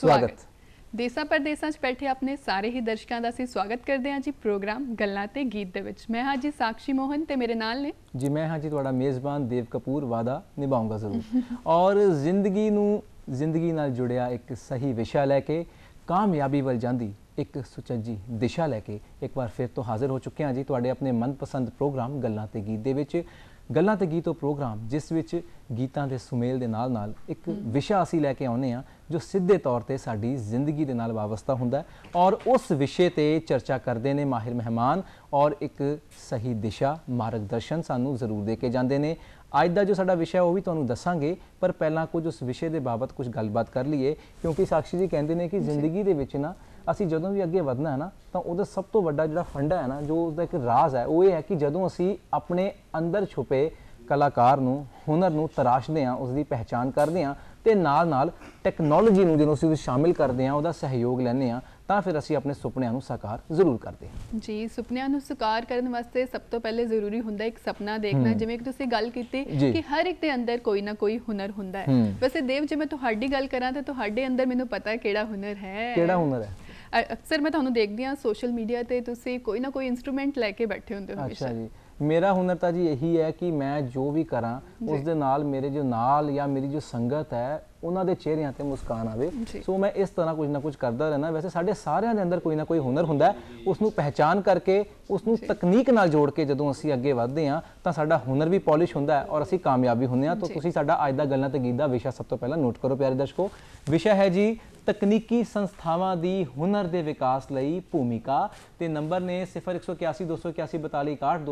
ਸਵਾਗਤ ਦੇਸਾਂ ਪਰਦੇਸਾਂ 'ਚ ਬੈਠੇ ਆਪਣੇ ਸਾਰੇ ਹੀ ਦਰਸ਼ਕਾਂ ਦਾ ਅਸੀਂ ਸਵਾਗਤ ਕਰਦੇ ਹਾਂ ਜੀ ਪ੍ਰੋਗਰਾਮ ਗੱਲਾਂ ਤੇ ਗੀਤ ਦੇ ਵਿੱਚ ਮੈਂ ਹਾਂ ਜੀ ਸਾਖੀ ਮੋਹਨ ਤੇ ਮੇਰੇ ਨਾਲ ਨੇ ਜੀ ਮੈਂ ਹਾਂ ਜੀ ਤੁਹਾਡਾ ਮੇਜ਼ਬਾਨ ਦੇਵ ਕਪੂਰ ਵਾਦਾ ਨਿਭਾਉਂਗਾ ਜ਼ਰੂਰ ਔਰ ਜ਼ਿੰਦਗੀ ਨੂੰ ਜ਼ਿੰਦਗੀ ਨਾਲ ਜੁੜਿਆ ਇੱਕ ਸਹੀ ਵਿਸ਼ਾ ਲੈ ਕੇ ਕਾਮਯਾਬੀ ਵੱਲ ਜਾਂਦੀ ਇੱਕ ਸੁਚੱਜੀ ਦਿਸ਼ਾ ਲੈ ਕੇ ਇੱਕ ਵਾਰ ਫਿਰ ਤੋਂ ਹਾਜ਼ਰ ਹੋ ਚੁੱਕੇ ਹਾਂ ਜੀ ਤੁਹਾਡੇ ਆਪਣੇ ਮਨਪਸੰਦ ਪ੍ਰੋਗਰਾਮ ਗੱਲਾਂ ਤੇ ਗੀਤ ਦੇ ਵਿੱਚ ਗੱਲਾਂ ਤੇ ਗੀਤੋ ਪ੍ਰੋਗਰਾਮ ਜਿਸ ਵਿੱਚ ਗੀਤਾਂ ਦੇ ਸੁਮੇਲ ਦੇ ਨਾਲ ਨਾਲ ਇੱਕ ਵਿਸ਼ਾ ਅਸੀਂ ਲੈ ਕੇ ਆਉਨੇ ਆ ਜੋ ਸਿੱਧੇ ਤੌਰ ਤੇ ਸਾਡੀ ਜ਼ਿੰਦਗੀ ਦੇ ਨਾਲ ਵਾਬਸਤਾ ਹੁੰਦਾ ਹੈ ਔਰ ਉਸ ਵਿਸ਼ੇ ਤੇ ਚਰਚਾ ਕਰਦੇ ਨੇ ਮਾਹਿਰ ਮਹਿਮਾਨ ਔਰ ਇੱਕ ਸਹੀ ਦਿਸ਼ਾ ਮਾਰਗਦਰਸ਼ਨ ਸਾਨੂੰ ਜ਼ਰੂਰ ਦੇ ਕੇ ਜਾਂਦੇ ਨੇ ਅੱਜ ਦਾ ਜੋ ਸਾਡਾ ਵਿਸ਼ਾ ਉਹ ਵੀ ਤੁਹਾਨੂੰ ਦੱਸਾਂਗੇ ਪਰ ਪਹਿਲਾਂ ਕੁਝ ਉਸ ਵਿਸ਼ੇ ਦੇ ਬਾਬਤ ਕੁਝ ਗੱਲਬਾਤ ਕਰ ਲਈਏ ਕਿਉਂਕਿ ਸਾਖੀ ਜੀ ਕਹਿੰਦੇ ਨੇ ਕਿ ਜ਼ਿੰਦਗੀ ਦੇ ਵਿੱਚ ਨਾ ਅਸੀਂ ਜਦੋਂ ਵੀ ਅੱਗੇ ਵਧਣਾ ਹੈ ਨਾ ਤਾਂ ਉਹਦਾ ਸਭ ਤੋਂ ਵੱਡਾ ਜਿਹੜਾ ਫੰਡਾ ਹੈ ਨਾ ਜੋ ਉਸਦਾ ਇੱਕ ਰਾਜ਼ ਹੈ ਉਹ ਇਹ ਹੈ ਕਿ ਜਦੋਂ ਅਸੀਂ ਆਪਣੇ ਅੰਦਰ ਛੁਪੇ ਕਲਾਕਾਰ ਨੂੰ ਹੁਨਰ ਨੂੰ ਤਰਾਸ਼ਦੇ ਆ ਉਸ ਦੀ ਪਹਿਚਾਨ ਕਰਦੇ ਆ ਤੇ ਨਾਲ ਨਾਲ ਟੈਕਨੋਲੋਜੀ ਨੂੰ ਜਦੋਂ ਅਸੀਂ ਉਸ ਸ਼ਾਮਿਲ ਕਰਦੇ ਆ ਉਹਦਾ ਸਹਿਯੋਗ ਲੈਂਦੇ ਆ ਤਾਂ ਫਿਰ ਅਸੀਂ ਆਪਣੇ ਸੁਪਨਿਆਂ ਨੂੰ ਸਾਕਾਰ ਜ਼ਰੂਰ ਕਰਦੇ ਹਾਂ ਜੀ ਸੁਪਨਿਆਂ ਨੂੰ ਸਾਕਾਰ ਕਰਨ ਵਾਸਤੇ ਸਭ ਤੋਂ ਪਹਿਲੇ ਜ਼ਰੂਰੀ ਹੁੰਦਾ ਇੱਕ ਸੁਪਨਾ ਦੇਖਣਾ ਜਿਵੇਂ ਕਿ ਤੁਸੀਂ ਗੱਲ ਕੀਤੀ ਕਿ ਹਰ ਇੱਕ ਦੇ ਅੰਦਰ ਕੋਈ ਨਾ ਕੋਈ ਹੁਨਰ ਹੁੰਦਾ ਹੈ ਵੈਸੇ ਦੇਵ ਜੇ ਮੈਂ ਤੁਹਾਡੀ ਗੱਲ ਕਰਾਂ ਤਾਂ ਤੁਹਾਡੇ ਅੰਦਰ ਮੈਨੂੰ ਪਤਾ ਹੈ ਕਿਹੜਾ ਹੁਨਰ ਹੈ ਕਿਹੜਾ ਹੁਨਰ ਹੈ ਅਕਸਰ ਮੈਂ ਤੁਹਾਨੂੰ ਦੇਖਦੀ ਆ ਸੋਸ਼ਲ ਮੀਡੀਆ ਤੇ ਤੁਸੀਂ ਕੋਈ ਨਾ ਕੋਈ ਇਨਸਟਰੂਮੈਂਟ ਲੈ ਕੇ ਬੈਠੇ ਹੁੰਦੇ ਹੋ ਅੱਛਾ ਜੀ ਮੇਰਾ ਹੁਨਰ ਤਾਂ ਜੀ ਇਹੀ ਹੈ ਕਿ ਮੈਂ ਜੋ ਵੀ ਕਰਾਂ ਉਸ ਦੇ ਨਾਲ ਮੇਰੇ ਜੋ ਨਾਲ ਜਾਂ ਮੇਰੀ ਜੋ ਸੰਗਤ ਹੈ ਉਹਨਾਂ ਦੇ ਚਿਹਰਿਆਂ ਤੇ ਮੁਸਕਾਨ ਆਵੇ ਸੋ ਮੈਂ ਇਸ ਤਰ੍ਹਾਂ ਕੁਝ ਨਾ ਕੁਝ ਕਰਦਾ ਰਹਿਣਾ ਵੈਸੇ ਸਾਡੇ ਸਾਰਿਆਂ ਦੇ ਅੰਦਰ ਕੋਈ ਨਾ ਕੋਈ ਹੁਨਰ ਹੁੰਦਾ ਉਸ ਨੂੰ ਪਹਿਚਾਨ ਕਰਕੇ ਉਸ ਨੂੰ ਤਕਨੀਕ ਨਾਲ ਜੋੜ ਕੇ ਜਦੋਂ ਅਸੀਂ ਅੱਗੇ ਵਧਦੇ ਹਾਂ ਤਾਂ ਸਾਡਾ ਹੁਨਰ ਵੀ ਪੋਲਿਸ਼ ਹੁੰਦਾ ਹੈ ਔਰ ਅਸੀਂ ਕਾਮਯਾਬ ਵੀ ਹੁੰਦੇ ਹਾਂ ਤਾਂ ਤੁਸੀਂ ਸਾਡਾ ਅੱਜ ਦਾ ਗੱਲਾਂ ਤੇ ਗੀਤ ਦਾ ਵਿਸ਼ਾ ਸਭ ਤੋਂ ਪਹਿਲਾਂ ਨੋਟ ਕਰੋ ਪਿਆਰੇ ਦਰਸ਼ਕੋ ਵਿਸ਼ਾ ਹੈ ਜੀ ਤਕਨੀਕੀ ਸੰਸਥਾਵਾਂ ਦੀ ਹੁਨਰ ਦੇ ਵਿਕਾਸ ਲਈ ਭੂਮਿਕਾ ਤੇ ਨੰਬਰ ਨੇ 0181 281 42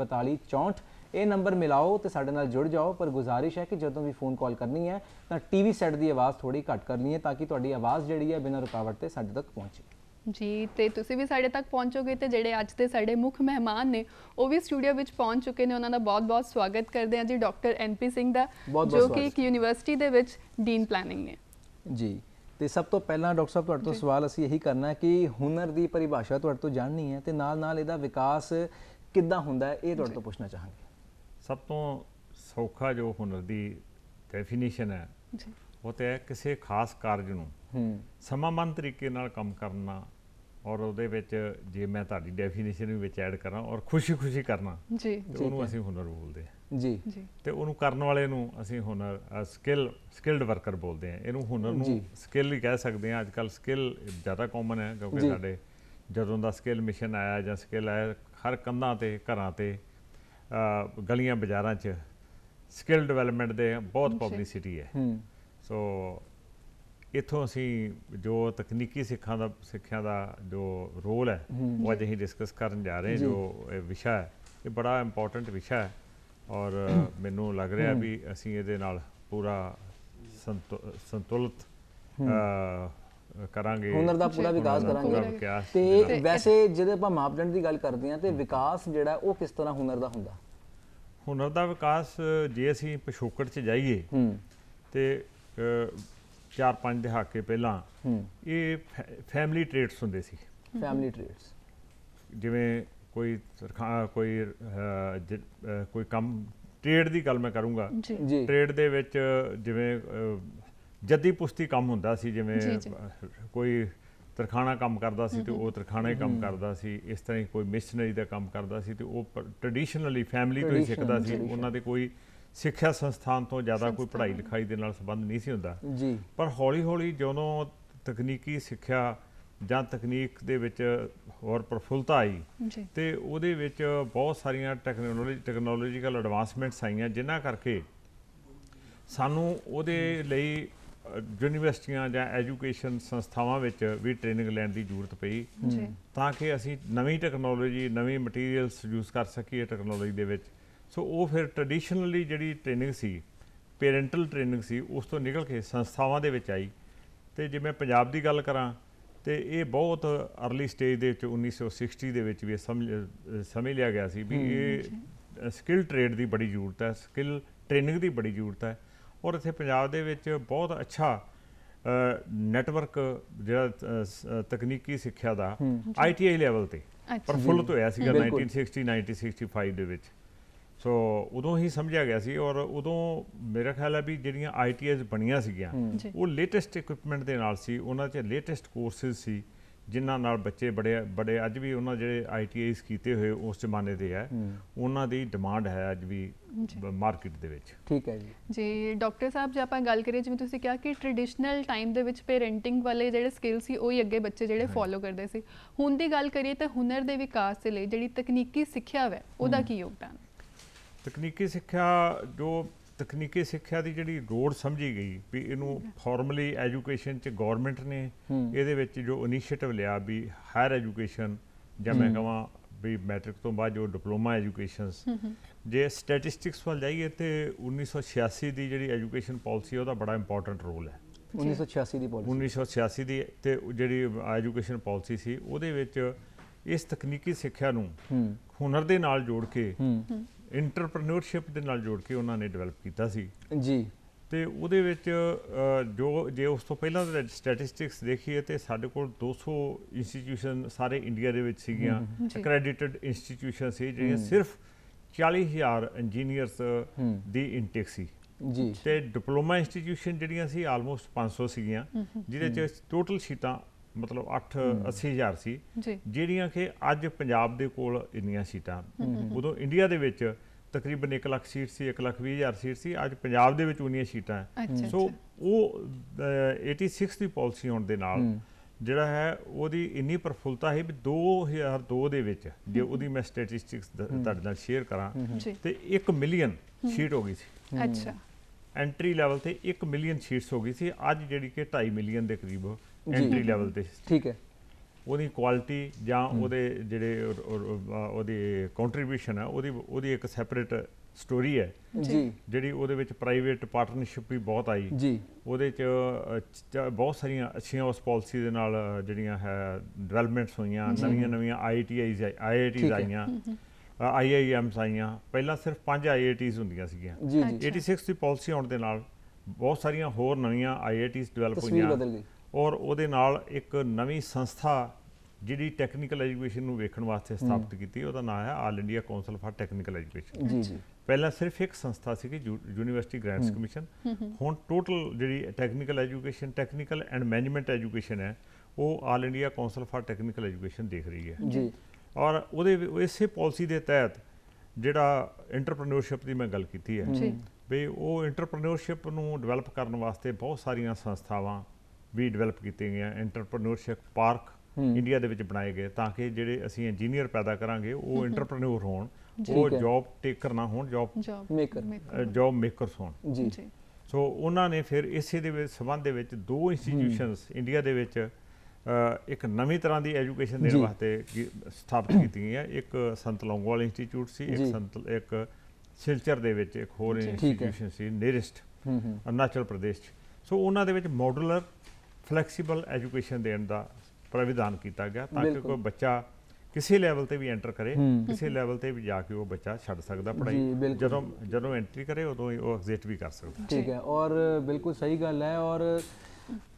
281 ਇਹ ਨੰਬਰ ਮਿਲਾਓ ਤੇ ਸਾਡੇ ਨਾਲ ਜੁੜ ਜਾਓ ਪਰ ਗੁਜ਼ਾਰਿਸ਼ ਹੈ ਕਿ ਜਦੋਂ ਵੀ ਫੋਨ ਕਾਲ ਕਰਨੀ ਹੈ ਤਾਂ ਟੀਵੀ ਸੈੱਟ ਦੀ ਆਵਾਜ਼ ਥੋੜੀ ਘੱਟ ਕਰਨੀ ਹੈ ਤਾਂ ਕਿ ਤੁਹਾਡੀ ਆਵਾਜ਼ ਜਿਹੜੀ ਹੈ ਬਿਨਾਂ ਰੁਕਾਵਟ ਤੇ ਸਾਡੇ ਤੱਕ ਪਹੁੰਚੇ ਜੀ ਤੇ ਤੁਸੀਂ ਵੀ ਸਾਡੇ ਤੱਕ ਪਹੁੰਚੋਗੇ ਤੇ ਜਿਹੜੇ ਅੱਜ ਦੇ ਸਾਡੇ ਮੁੱਖ ਮਹਿਮਾਨ ਨੇ ਉਹ ਵੀ ਸਟੂਡੀਓ ਵਿੱਚ ਪਹੁੰਚ ਚੁੱਕੇ ਨੇ ਉਹਨਾਂ ਦਾ ਬਹੁਤ-ਬਹੁਤ ਸਵਾਗਤ ਕਰਦੇ ਹਾਂ ਜੀ ਡਾਕਟਰ ਐਨਪੀ ਸਿੰਘ ਦਾ ਜੋ ਕਿ ਇੱਕ ਯੂਨੀਵਰਸਿਟੀ ਦੇ ਵਿੱਚ ਡੀਨ ਪਲੈਨਿੰਗ ਨੇ ਜੀ ਤੇ ਸਭ ਤੋਂ ਪਹਿਲਾਂ ਡਾਕਟਰ ਸਾਹਿਬ ਤੁਹਾਡੇ ਤੋਂ ਸਵਾਲ ਅਸੀਂ ਇਹੀ ਕਰਨਾ ਹੈ ਕਿ ਹੁਨਰ ਦੀ ਪਰਿਭਾਸ਼ਾ ਤੁਹਾਡੇ ਤੋਂ ਜਾਣਨੀ ਹੈ ਤੇ ਨਾਲ ਨਾਲ ਇਹਦਾ ਵਿਕਾਸ ਕਿੱਦਾਂ ਹੁੰਦਾ ਹੈ ਇਹ ਤੁਹਾਡੇ ਤੋਂ ਪੁੱਛਣਾ ਚਾਹਾਂਗੇ ਸਭ ਤੋਂ ਸੌਖਾ ਜੋ ਹੁਨਰ ਦੀ ਡੈਫੀਨੇਸ਼ਨ ਹੈ ਜੀ ਉਹ ਤੇ ਹੈ ਕਿਸੇ ਖਾਸ ਕਾਰਜ ਨੂੰ ਹੂੰ ਸਮਾਮੰਤ ਤਰੀਕੇ ਨਾਲ ਕੰਮ ਕਰਨਾ ਔਰ ਉਹਦੇ ਵਿੱਚ ਜੇ ਮੈਂ ਤੁਹਾਡੀ ਡੈਫੀਨੇਸ਼ਨ ਵਿੱਚ ਐਡ ਕਰਾਂ ਔਰ ਖੁਸ਼ੀ-ਖੁਸ਼ੀ ਕਰਨਾ ਜੀ ਉਹਨੂੰ ਅਸੀਂ ਹੁਨਰ ਬੋਲਦੇ ਹਾਂ ਜੀ ਤੇ ਉਹਨੂੰ ਕਰਨ ਵਾਲੇ ਨੂੰ ਅਸੀਂ ਹੁਨਰ ਸਕਿੱਲ ਸਕਿਲਡ ਵਰਕਰ ਬੋਲਦੇ ਆ ਇਹਨੂੰ ਹੁਨਰ ਨੂੰ ਸਕਿੱਲ ਹੀ ਕਹਿ ਸਕਦੇ ਆ ਅੱਜ ਕੱਲ ਸਕਿੱਲ ਜ਼ਿਆਦਾ ਕਾਮਨ ਹੈ ਕਿਉਂਕਿ ਸਾਡੇ ਜਦੋਂ ਦਾ ਸਕਿੱਲ ਮਿਸ਼ਨ ਆਇਆ ਜਾਂ ਸਕਿੱਲ ਆਇਆ ਹਰ ਕੰਧਾਂ ਤੇ ਘਰਾਂ ਤੇ ਗਲੀਆਂ ਬਾਜ਼ਾਰਾਂ 'ਚ ਸਕਿੱਲ ਡਿਵੈਲਪਮੈਂਟ ਦੇ ਬਹੁਤ ਪਬਲਿਸਿਟੀ ਹੈ ਸੋ ਇਥੋਂ ਅਸੀਂ ਜੋ ਤਕਨੀਕੀ ਸਿੱਖਾਂ ਦਾ ਸਿੱਖਿਆ ਦਾ ਜੋ ਰੋਲ ਹੈ ਉਹ ਅੱਜ ਅਸੀਂ ਡਿਸਕਸ ਕਰਨ ਜਾ ਰਹੇ ਜੋ ਵਿਸ਼ਾ ਹੈ ਇਹ ਬੜਾ ਇੰਪੋਰਟੈਂਟ ਵਿਸ਼ਾ ਹੈ ਔਰ ਮੈਨੂੰ ਲੱਗ ਰਿਹਾ ਵੀ ਅਸੀਂ ਇਹਦੇ ਨਾਲ ਪੂਰਾ ਸੰਤੁਲਿਤ ਕਰਾਂਗੇ ਹੁਨਰ ਦਾ ਪੂਰਾ ਵਿਕਾਸ ਕਰਾਂਗੇ ਤੇ ਵੈਸੇ ਜਿਹੜੇ ਆਪਾਂ ਮਾਪਦੰਡ ਦੀ ਗੱਲ ਕਰਦੇ ਹਾਂ ਤੇ ਵਿਕਾਸ ਜਿਹੜਾ ਉਹ ਕਿਸ ਤਰ੍ਹਾਂ ਹੁਨਰ ਦਾ ਹੁੰਦਾ ਹੁਨਰ ਦਾ ਵਿਕਾਸ ਜੇ ਅਸੀਂ ਪਿਛੋਕੜ 'ਚ ਜਾਈਏ ਤੇ 4-5 ਦਹਾਕੇ ਪਹਿਲਾਂ ਇਹ ਫੈਮਿਲੀ ਟ੍ਰੇਟਸ ਹੁੰਦੇ ਸੀ ਫੈਮਿਲੀ ਟ੍ਰੇਟਸ ਜਿਵੇਂ ਕੋਈ ਕੋਈ ਕੋਈ ਕੰਮ ਟ੍ਰੇਡ ਦੀ ਗੱਲ ਮੈਂ ਕਰੂੰਗਾ ਟ੍ਰੇਡ ਦੇ ਵਿੱਚ ਜਿਵੇਂ ਜੱਦੀ ਪੁਸ਼ਤੀ ਕੰਮ ਹੁੰਦਾ ਸੀ ਜਿਵੇਂ ਕੋਈ ਤਰਖਾਣਾ ਕੰਮ ਕਰਦਾ ਸੀ ਤੇ ਉਹ ਤਰਖਾਣਾ ਹੀ ਕੰਮ ਕਰਦਾ ਸੀ ਇਸ ਤਰ੍ਹਾਂ ਹੀ ਕੋਈ ਮਿਸ਼ਨਰੀ ਦਾ ਕੰਮ ਕਰਦਾ ਸੀ ਤੇ ਉਹ ਟ੍ਰੈਡੀਸ਼ਨਲੀ ਫੈਮਿਲੀ ਤੋਂ ਹੀ ਸਿੱਖਦਾ ਸੀ ਉਹਨਾਂ ਦੇ ਕੋਈ ਸਿੱਖਿਆ ਸੰਸਥਾਨ ਤੋਂ ਜ਼ਿਆਦਾ ਕੋਈ ਪੜ੍ਹਾਈ ਲਿਖਾਈ ਦੇ ਨਾਲ ਸੰਬੰਧ ਨਹੀਂ ਸੀ ਹੁੰਦਾ ਪਰ ਹੌਲੀ ਹੌਲੀ ਜਦੋਂ ਤਕਨੀਕੀ ਸਿੱਖਿਆ ਜਾਂ ਤਕਨੀਕ ਦੇ ਵਿੱਚ ਹੋਰ ਪ੍ਰਫੁੱਲਤਾ ਆਈ ਤੇ ਉਹਦੇ ਵਿੱਚ ਬਹੁਤ ਸਾਰੀਆਂ ਟੈਕਨੋਲੋਜੀ ਟੈਕਨੋਲੋਜੀਕਲ ਐਡਵਾਂਸਮੈਂਟਸ ਆਈਆਂ ਜਿਨ੍ਹਾਂ ਕਰਕੇ ਸਾਨੂੰ ਉਹਦੇ ਲਈ ਯੂਨੀਵਰਸਿਟੀਆਂ ਜਾਂ ਐਜੂਕੇਸ਼ਨ ਸੰਸਥਾਵਾਂ ਵਿੱਚ ਵੀ ਟ੍ਰੇਨਿੰਗ ਲੈਣ ਦੀ ਜ਼ਰੂਰਤ ਪਈ ਤਾਂ ਕਿ ਅਸੀਂ ਨਵੀਂ ਟੈਕਨੋਲੋਜੀ ਨਵੇਂ ਮਟੀਰੀਅਲਸ ਯੂਜ਼ ਕਰ ਸਕੀਏ ਟੈਕਨੋਲੋਜੀ ਦੇ ਵਿੱਚ ਸੋ ਉਹ ਫਿਰ ਟ੍ਰੈਡੀਸ਼ਨਲੀ ਜਿਹੜੀ ਟ੍ਰੇਨਿੰਗ ਸੀ ਪੇਰੈਂਟਲ ਟ੍ਰੇਨਿੰਗ ਸੀ ਉਸ ਤੋਂ ਨਿਕਲ ਕੇ ਸੰਸਥਾਵਾਂ ਦੇ ਵਿੱਚ ਆਈ ਤੇ ਜਿਵੇਂ ਪੰਜਾਬ ਦੀ ਗੱਲ ਕਰਾਂ ਤੇ ਇਹ ਬਹੁਤ अर्ਲੀ ਸਟੇਜ ਦੇ ਵਿੱਚ 1960 ਦੇ ਵਿੱਚ ਵੀ ਸਮਝ ਲਿਆ ਗਿਆ ਸੀ ਵੀ ਇਹ ਸਕਿੱਲ ਟ੍ਰੇਡ ਦੀ ਬੜੀ ਜ਼ਰੂਰਤ ਹੈ ਸਕਿੱਲ ਟ੍ਰੇਨਿੰਗ ਦੀ ਬੜੀ ਜ਼ਰੂਰਤ ਹੈ ਔਰ ਇੱਥੇ ਪੰਜਾਬ ਦੇ ਵਿੱਚ ਬਹੁਤ ਅੱਛਾ ਨੈਟਵਰਕ ਜਿਹੜਾ ਤਕਨੀਕੀ ਸਿੱਖਿਆ ਦਾ ਆਈਟੀਆਈ ਲੈਵਲ ਤੇ ਪਰ ਫੁੱਲ ਤੋਂ ਹੋਇਆ ਸੀਗਾ 1960 1965 ਦੇ ਵਿੱਚ ਸੋ ਉਦੋਂ ਹੀ ਸਮਝਿਆ ਗਿਆ ਸੀ ਔਰ ਉਦੋਂ ਮੇਰਾ ਖਿਆਲ ਹੈ ਵੀ ਜਿਹੜੀਆਂ ਆਈਟੀਐਸ ਬਣੀਆਂ ਸੀਗੀਆਂ ਉਹ ਲੇਟੈਸਟ ਇਕਵਿਪਮੈਂਟ ਦੇ ਨਾਲ ਸੀ ਉਹਨਾਂ 'ਚ ਲੇਟੈਸਟ ਕੋਰਸਸ ਸੀ ਜਿਨ੍ਹਾਂ ਨਾਲ ਬੱਚੇ ਬੜੇ ਬੜੇ ਅੱਜ ਵੀ ਉਹਨਾਂ ਜਿਹੜੇ ਆਈਟੀਆਈਸ ਕੀਤੇ ਹੋਏ ਉਸ ਜ਼ਮਾਨੇ ਦੇ ਹੈ ਉਹਨਾਂ ਦੀ ਡਿਮਾਂਡ ਹੈ ਅੱਜ ਵੀ ਮਾਰਕੀਟ ਦੇ ਵਿੱਚ ਠੀਕ ਹੈ ਜੀ ਜੀ ਡਾਕਟਰ ਸਾਹਿਬ ਜੇ ਆਪਾਂ ਗੱਲ ਕਰੀਏ ਜਿਵੇਂ ਤੁਸੀਂ ਕਿਹਾ ਕਿ ਟ੍ਰੈਡੀਸ਼ਨਲ ਟਾਈਮ ਦੇ ਵਿੱਚ ਪੇਰੈਂਟਿੰਗ ਵਾਲੇ ਜਿਹੜੇ ਸਕਿੱਲ ਸੀ ਉਹ ਹੀ ਅੱਗੇ ਬੱਚੇ ਜਿਹੜੇ ਫੋਲੋ ਕਰਦੇ ਸੀ ਹੁਣ ਦੀ ਗੱਲ ਕਰੀਏ ਤਾਂ ਹੁਨਰ ਦੇ ਵਿਕਾਸ ਦੇ ਲਈ ਜਿਹੜੀ ਤਕਨੀਕੀ ਸਿੱਖਿਆ ਹੈ ਉਹਦਾ ਕੀ ਯੋਗਦਾਨ ਤਕਨੀਕੀ ਸਿੱਖਿਆ ਜੋ ਤਕਨੀਕੀ ਸਿੱਖਿਆ ਦੀ ਜਿਹੜੀ ਰੋਡ ਸਮਝੀ ਗਈ ਵੀ ਇਹਨੂੰ ਫਾਰਮਲੀ ਐਜੂਕੇਸ਼ਨ ਚ ਗਵਰਨਮੈਂਟ ਨੇ ਇਹਦੇ ਵਿੱਚ ਜੋ ਇਨੀਸ਼ੀਏਟਿਵ ਲਿਆ ਵੀ ਹਾਇਰ ਐਜੂਕੇਸ਼ਨ ਜਾਂ ਮੈਂ ਕਹਾਂ ਵੀ ਮੈਟ੍ਰਿਕ ਤੋਂ ਬਾਅਦ ਜੋ ਡਿਪਲੋਮਾ ਐਜੂਕੇਸ਼ਨਸ ਜੇ ਸਟੈਟਿਸਟਿਕਸ ਵੱਲ ਜਾਈਏ ਤੇ 1986 ਦੀ ਜਿਹੜੀ ਐਜੂਕੇਸ਼ਨ ਪਾਲਿਸੀ ਉਹਦਾ ਬੜਾ ਇੰਪੋਰਟੈਂਟ ਰੋਲ ਹੈ 1986 ਦੀ ਪਾਲਿਸੀ 1986 ਦੀ ਤੇ ਜਿਹੜੀ ਐਜੂਕੇਸ਼ਨ ਪਾਲਿਸੀ ਸੀ ਉਹਦੇ ਵਿੱਚ ਇਸ ਤਕਨੀਕੀ ਸਿੱਖਿਆ ਨੂੰ ਹੁਨਰ ਦੇ ਨਾਲ ਜੋੜ ਕੇ ਇੰਟਰਪ੍ਰੈਨਿਓਰਸ਼ਿਪ ਦੇ ਨਾਲ ਜੋੜ ਕੇ ਉਹਨਾਂ ਨੇ ਡਿਵੈਲਪ ਕੀਤਾ ਸੀ ਜੀ ਤੇ ਉਹਦੇ ਵਿੱਚ ਜੋ ਜੇ ਉਸ ਤੋਂ ਪਹਿਲਾਂ ਦਾ ਸਟੈਟਿਸਟਿਕਸ ਦੇਖੀਏ ਤੇ ਸਾਡੇ ਕੋਲ 200 ਇੰਸਟੀਟਿਊਸ਼ਨ ਸਾਰੇ ਇੰਡੀਆ ਦੇ ਵਿੱਚ ਸੀਗੀਆਂ ਅਕ੍ਰੈਡਿਟਡ ਇੰਸਟੀਟਿਊਸ਼ਨ ਸੀ ਜਿਹੜੀਆਂ ਸਿਰਫ 40000 ਇੰਜੀਨੀਅਰਸ ਦੀ ਇਨਟੇਕ ਸੀ ਜੀ ਤੇ ਡਿਪਲੋਮਾ ਇੰਸਟੀਟਿਊਸ਼ਨ ਜਿਹੜੀਆਂ ਸੀ ਆਲਮੋਸਟ 500 ਸੀਗੀਆਂ ਜਿਹਦੇ ਚ ਟੋਟਲ ਸ਼ੀਟਾਂ ਮਤਲਬ 8 80000 ਸੀ ਜਿਹੜੀਆਂ ਕਿ ਅੱਜ ਪੰਜਾਬ ਦੇ ਕੋਲ ਇੰਨੀਆਂ ਸੀਟਾਂ ਉਦੋਂ ਇੰਡੀਆ ਦੇ ਵਿੱਚ ਤਕਰੀਬਨ 1 ਲੱਖ ਸੀਟ ਸੀ 1 ਲੱਖ 20000 ਸੀਟ ਸੀ ਅੱਜ ਪੰਜਾਬ ਦੇ ਵਿੱਚ ਉਨੀਆਂ ਸੀਟਾਂ ਸੋ ਉਹ 86 ਦੀ ਪਾਲਿਸੀ ਹੋਣ ਦੇ ਨਾਲ ਜਿਹੜਾ ਹੈ ਉਹਦੀ ਇੰਨੀ ਪ੍ਰਫੁੱਲਤਾ ਹੈ ਵੀ 2002 ਦੇ ਵਿੱਚ ਜੇ ਉਹਦੀ ਮੈਂ ਸਟੈਟਿਸਟਿਕਸ ਤੁਹਾਡੇ ਨਾਲ ਸ਼ੇਅਰ ਕਰਾਂ ਤੇ 1 ਮਿਲੀਅਨ ਸੀਟ ਹੋ ਗਈ ਸੀ ਅੱਛਾ ਐਂਟਰੀ ਲੈਵਲ ਤੇ 1 ਮਿਲੀਅਨ ਸੀਟਸ ਹੋ ਗਈ ਸੀ ਅੱਜ ਜਿਹੜੀ ਕਿ 2.5 ਮਿਲੀਅਨ ਦੇ ਕਰੀਬ ਐਂਟਰੀ ਲੈਵਲ ਤੇ ਠੀਕ ਹੈ ਉਹਦੀ ਕੁਆਲਿਟੀ ਜਾਂ ਉਹਦੇ ਜਿਹੜੇ ਉਹਦੀ ਕੰਟਰੀਬਿਊਸ਼ਨ ਹੈ ਉਹਦੀ ਉਹਦੀ ਇੱਕ ਸੈਪਰੇਟ ਸਟੋਰੀ ਹੈ ਜੀ ਜਿਹੜੀ ਉਹਦੇ ਵਿੱਚ ਪ੍ਰਾਈਵੇਟ ਪਾਰਟਨਰਸ਼ਿਪ ਵੀ ਬਹੁਤ ਆਈ ਜੀ ਉਹਦੇ ਚ ਬਹੁਤ ਸਾਰੀਆਂ ਅੱਛੀਆਂ ਉਸ ਪਾਲਿਸੀ ਦੇ ਨਾਲ ਜਿਹੜੀਆਂ ਹੈ ਡਿਵੈਲਪਮੈਂਟਸ ਹੋਈਆਂ ਨਵੀਆਂ ਨਵੀਆਂ ਆਈਟੀਆਈਜ਼ ਆਈਆਈਟੀਜ਼ ਆਈਆਂ ਆਈਆਈਐਮਸ ਆਈਆਂ ਪਹਿਲਾਂ ਸਿਰਫ 5 ਆਈਆਈਟੀਜ਼ ਹੁੰਦੀਆਂ ਸੀਗੀਆਂ 86 ਦੀ ਪਾਲਿਸੀ ਆਉਣ ਦੇ ਨਾਲ ਬਹੁਤ ਸਾਰੀਆਂ ਹੋਰ ਨਵੀਆਂ ਆਈਆਈਟੀਜ਼ ਡਿਵੈਲਪ ਹੋਈਆਂ ਤਸਵੀਰ ਬਦਲ ਗਈ ਔਰ ਉਹਦੇ ਨਾਲ ਇੱਕ ਨਵੀਂ ਸੰਸਥਾ ਜਿਹੜੀ ਟੈਕਨੀਕਲ ਐਜੂਕੇਸ਼ਨ ਨੂੰ ਵੇਖਣ ਵਾਸਤੇ ਸਥਾਪਿਤ ਕੀਤੀ ਉਹਦਾ ਨਾਮ ਹੈ all India council for technical education ਜੀ ਜੀ ਪਹਿਲਾਂ ਸਿਰਫ ਇੱਕ ਸੰਸਥਾ ਸੀ ਕਿ ਯੂਨੀਵਰਸਿਟੀ ਗ੍ਰਾਂਟਸ ਕਮਿਸ਼ਨ ਹੁਣ ਟੋਟਲ ਜਿਹੜੀ technical education technical and management education ਹੈ ਉਹ all India council for technical education ਦੇਖ ਰਹੀ ਹੈ ਜੀ ਔਰ ਉਹਦੇ ਇਸੇ ਪਾਲਿਸੀ ਦੇ ਤਹਿਤ ਜਿਹੜਾ ਐਂਟਰਪ੍ਰੈਨਿਓਰਸ਼ਿਪ ਦੀ ਮੈਂ ਗੱਲ ਕੀਤੀ ਹੈ ਜੀ ਵੀ ਉਹ ਐਂਟਰਪ੍ਰੈਨਿਓਰਸ਼ਿਪ ਨੂੰ ਡਿਵੈਲਪ ਕਰਨ ਵਾਸਤੇ ਬਹੁਤ ਸਾਰੀਆਂ ਸੰਸਥਾਵਾਂ ਵੀ ਡਿਵੈਲਪ ਕੀਤੀਆਂ ਗਈਆਂ ਐਂਟਰਪ੍ਰੈਨਿਓਰਸ਼ਿਪ ਪਾਰਕ ਇੰਡੀਆ ਦੇ ਵਿੱਚ ਬਣਾਏ ਗਏ ਤਾਂ ਕਿ ਜਿਹੜੇ ਅਸੀਂ ਇੰਜੀਨੀਅਰ ਪੈਦਾ ਕਰਾਂਗੇ ਉਹ ਐਂਟਰਪ੍ਰੈਨਿਓਰ ਹੋਣ ਉਹ ਜੌਬ ਟੇਕਰ ਨਾ ਹੋਣ ਜੌਬ ਮੇਕਰ ਜੌਬ ਮੇਕਰਸ ਹੋਣ ਜੀ ਸੋ ਉਹਨਾਂ ਨੇ ਫਿਰ ਇਸੇ ਦੇ ਵਿੱਚ ਸਬੰਧ ਦੇ ਵਿੱਚ ਦੋ ਇੰਸਟੀਟਿਊਸ਼ਨਸ ਇੰਡੀਆ ਦੇ ਵਿੱਚ ਇੱਕ ਨਵੀਂ ਤਰ੍ਹਾਂ ਦੀ ਐਜੂਕੇਸ਼ਨ ਦੇਣ ਵਾਸਤੇ ਸਥਾਪਿਤ ਕੀਤੀ ਗਈ ਹੈ ਇੱਕ ਸੰਤ ਲੌਂਗੋਵਾਲ ਇੰਸਟੀਚਿਊਟ ਸੀ ਇੱਕ ਸੰਤ ਇੱਕ ਸਿਲਚਰ ਦੇ ਵਿੱਚ ਇੱਕ ਹੋਰ ਇੰਸਟੀਟਿਊਸ਼ਨ ਸੀ ਨੇਰੈਸਟ ਅਰਨਾਚਲ ਪ੍ਰਦੇਸ਼ ਸੋ ਉਹਨਾਂ ਦੇ ਵਿੱਚ ਮਾਡੂਲਰ ਫਲੈਕਸੀਬਲ ਐਜੂਕੇਸ਼ਨ ਦੇਣ ਦਾ ਪ੍ਰਵਿਧਾਨ ਕੀਤਾ ਗਿਆ ਤਾਂ ਕਿ ਕੋਈ ਬੱਚਾ ਕਿਸੇ ਲੈਵਲ ਤੇ ਵੀ ਐਂਟਰ ਕਰੇ ਕਿਸੇ ਲੈਵਲ ਤੇ ਵੀ ਜਾ ਕੇ ਉਹ ਬੱਚਾ ਛੱਡ ਸਕਦਾ ਪੜਾਈ ਜਦੋਂ ਜਦੋਂ ਐਂਟਰੀ ਕਰੇ ਉਦੋਂ ਹੀ ਉਹ ਐਗਜ਼ਿਟ ਵੀ ਕਰ ਸਕਦਾ ਠੀਕ ਹੈ ਔਰ ਬਿਲਕੁਲ ਸਹੀ ਗੱਲ ਹੈ ਔਰ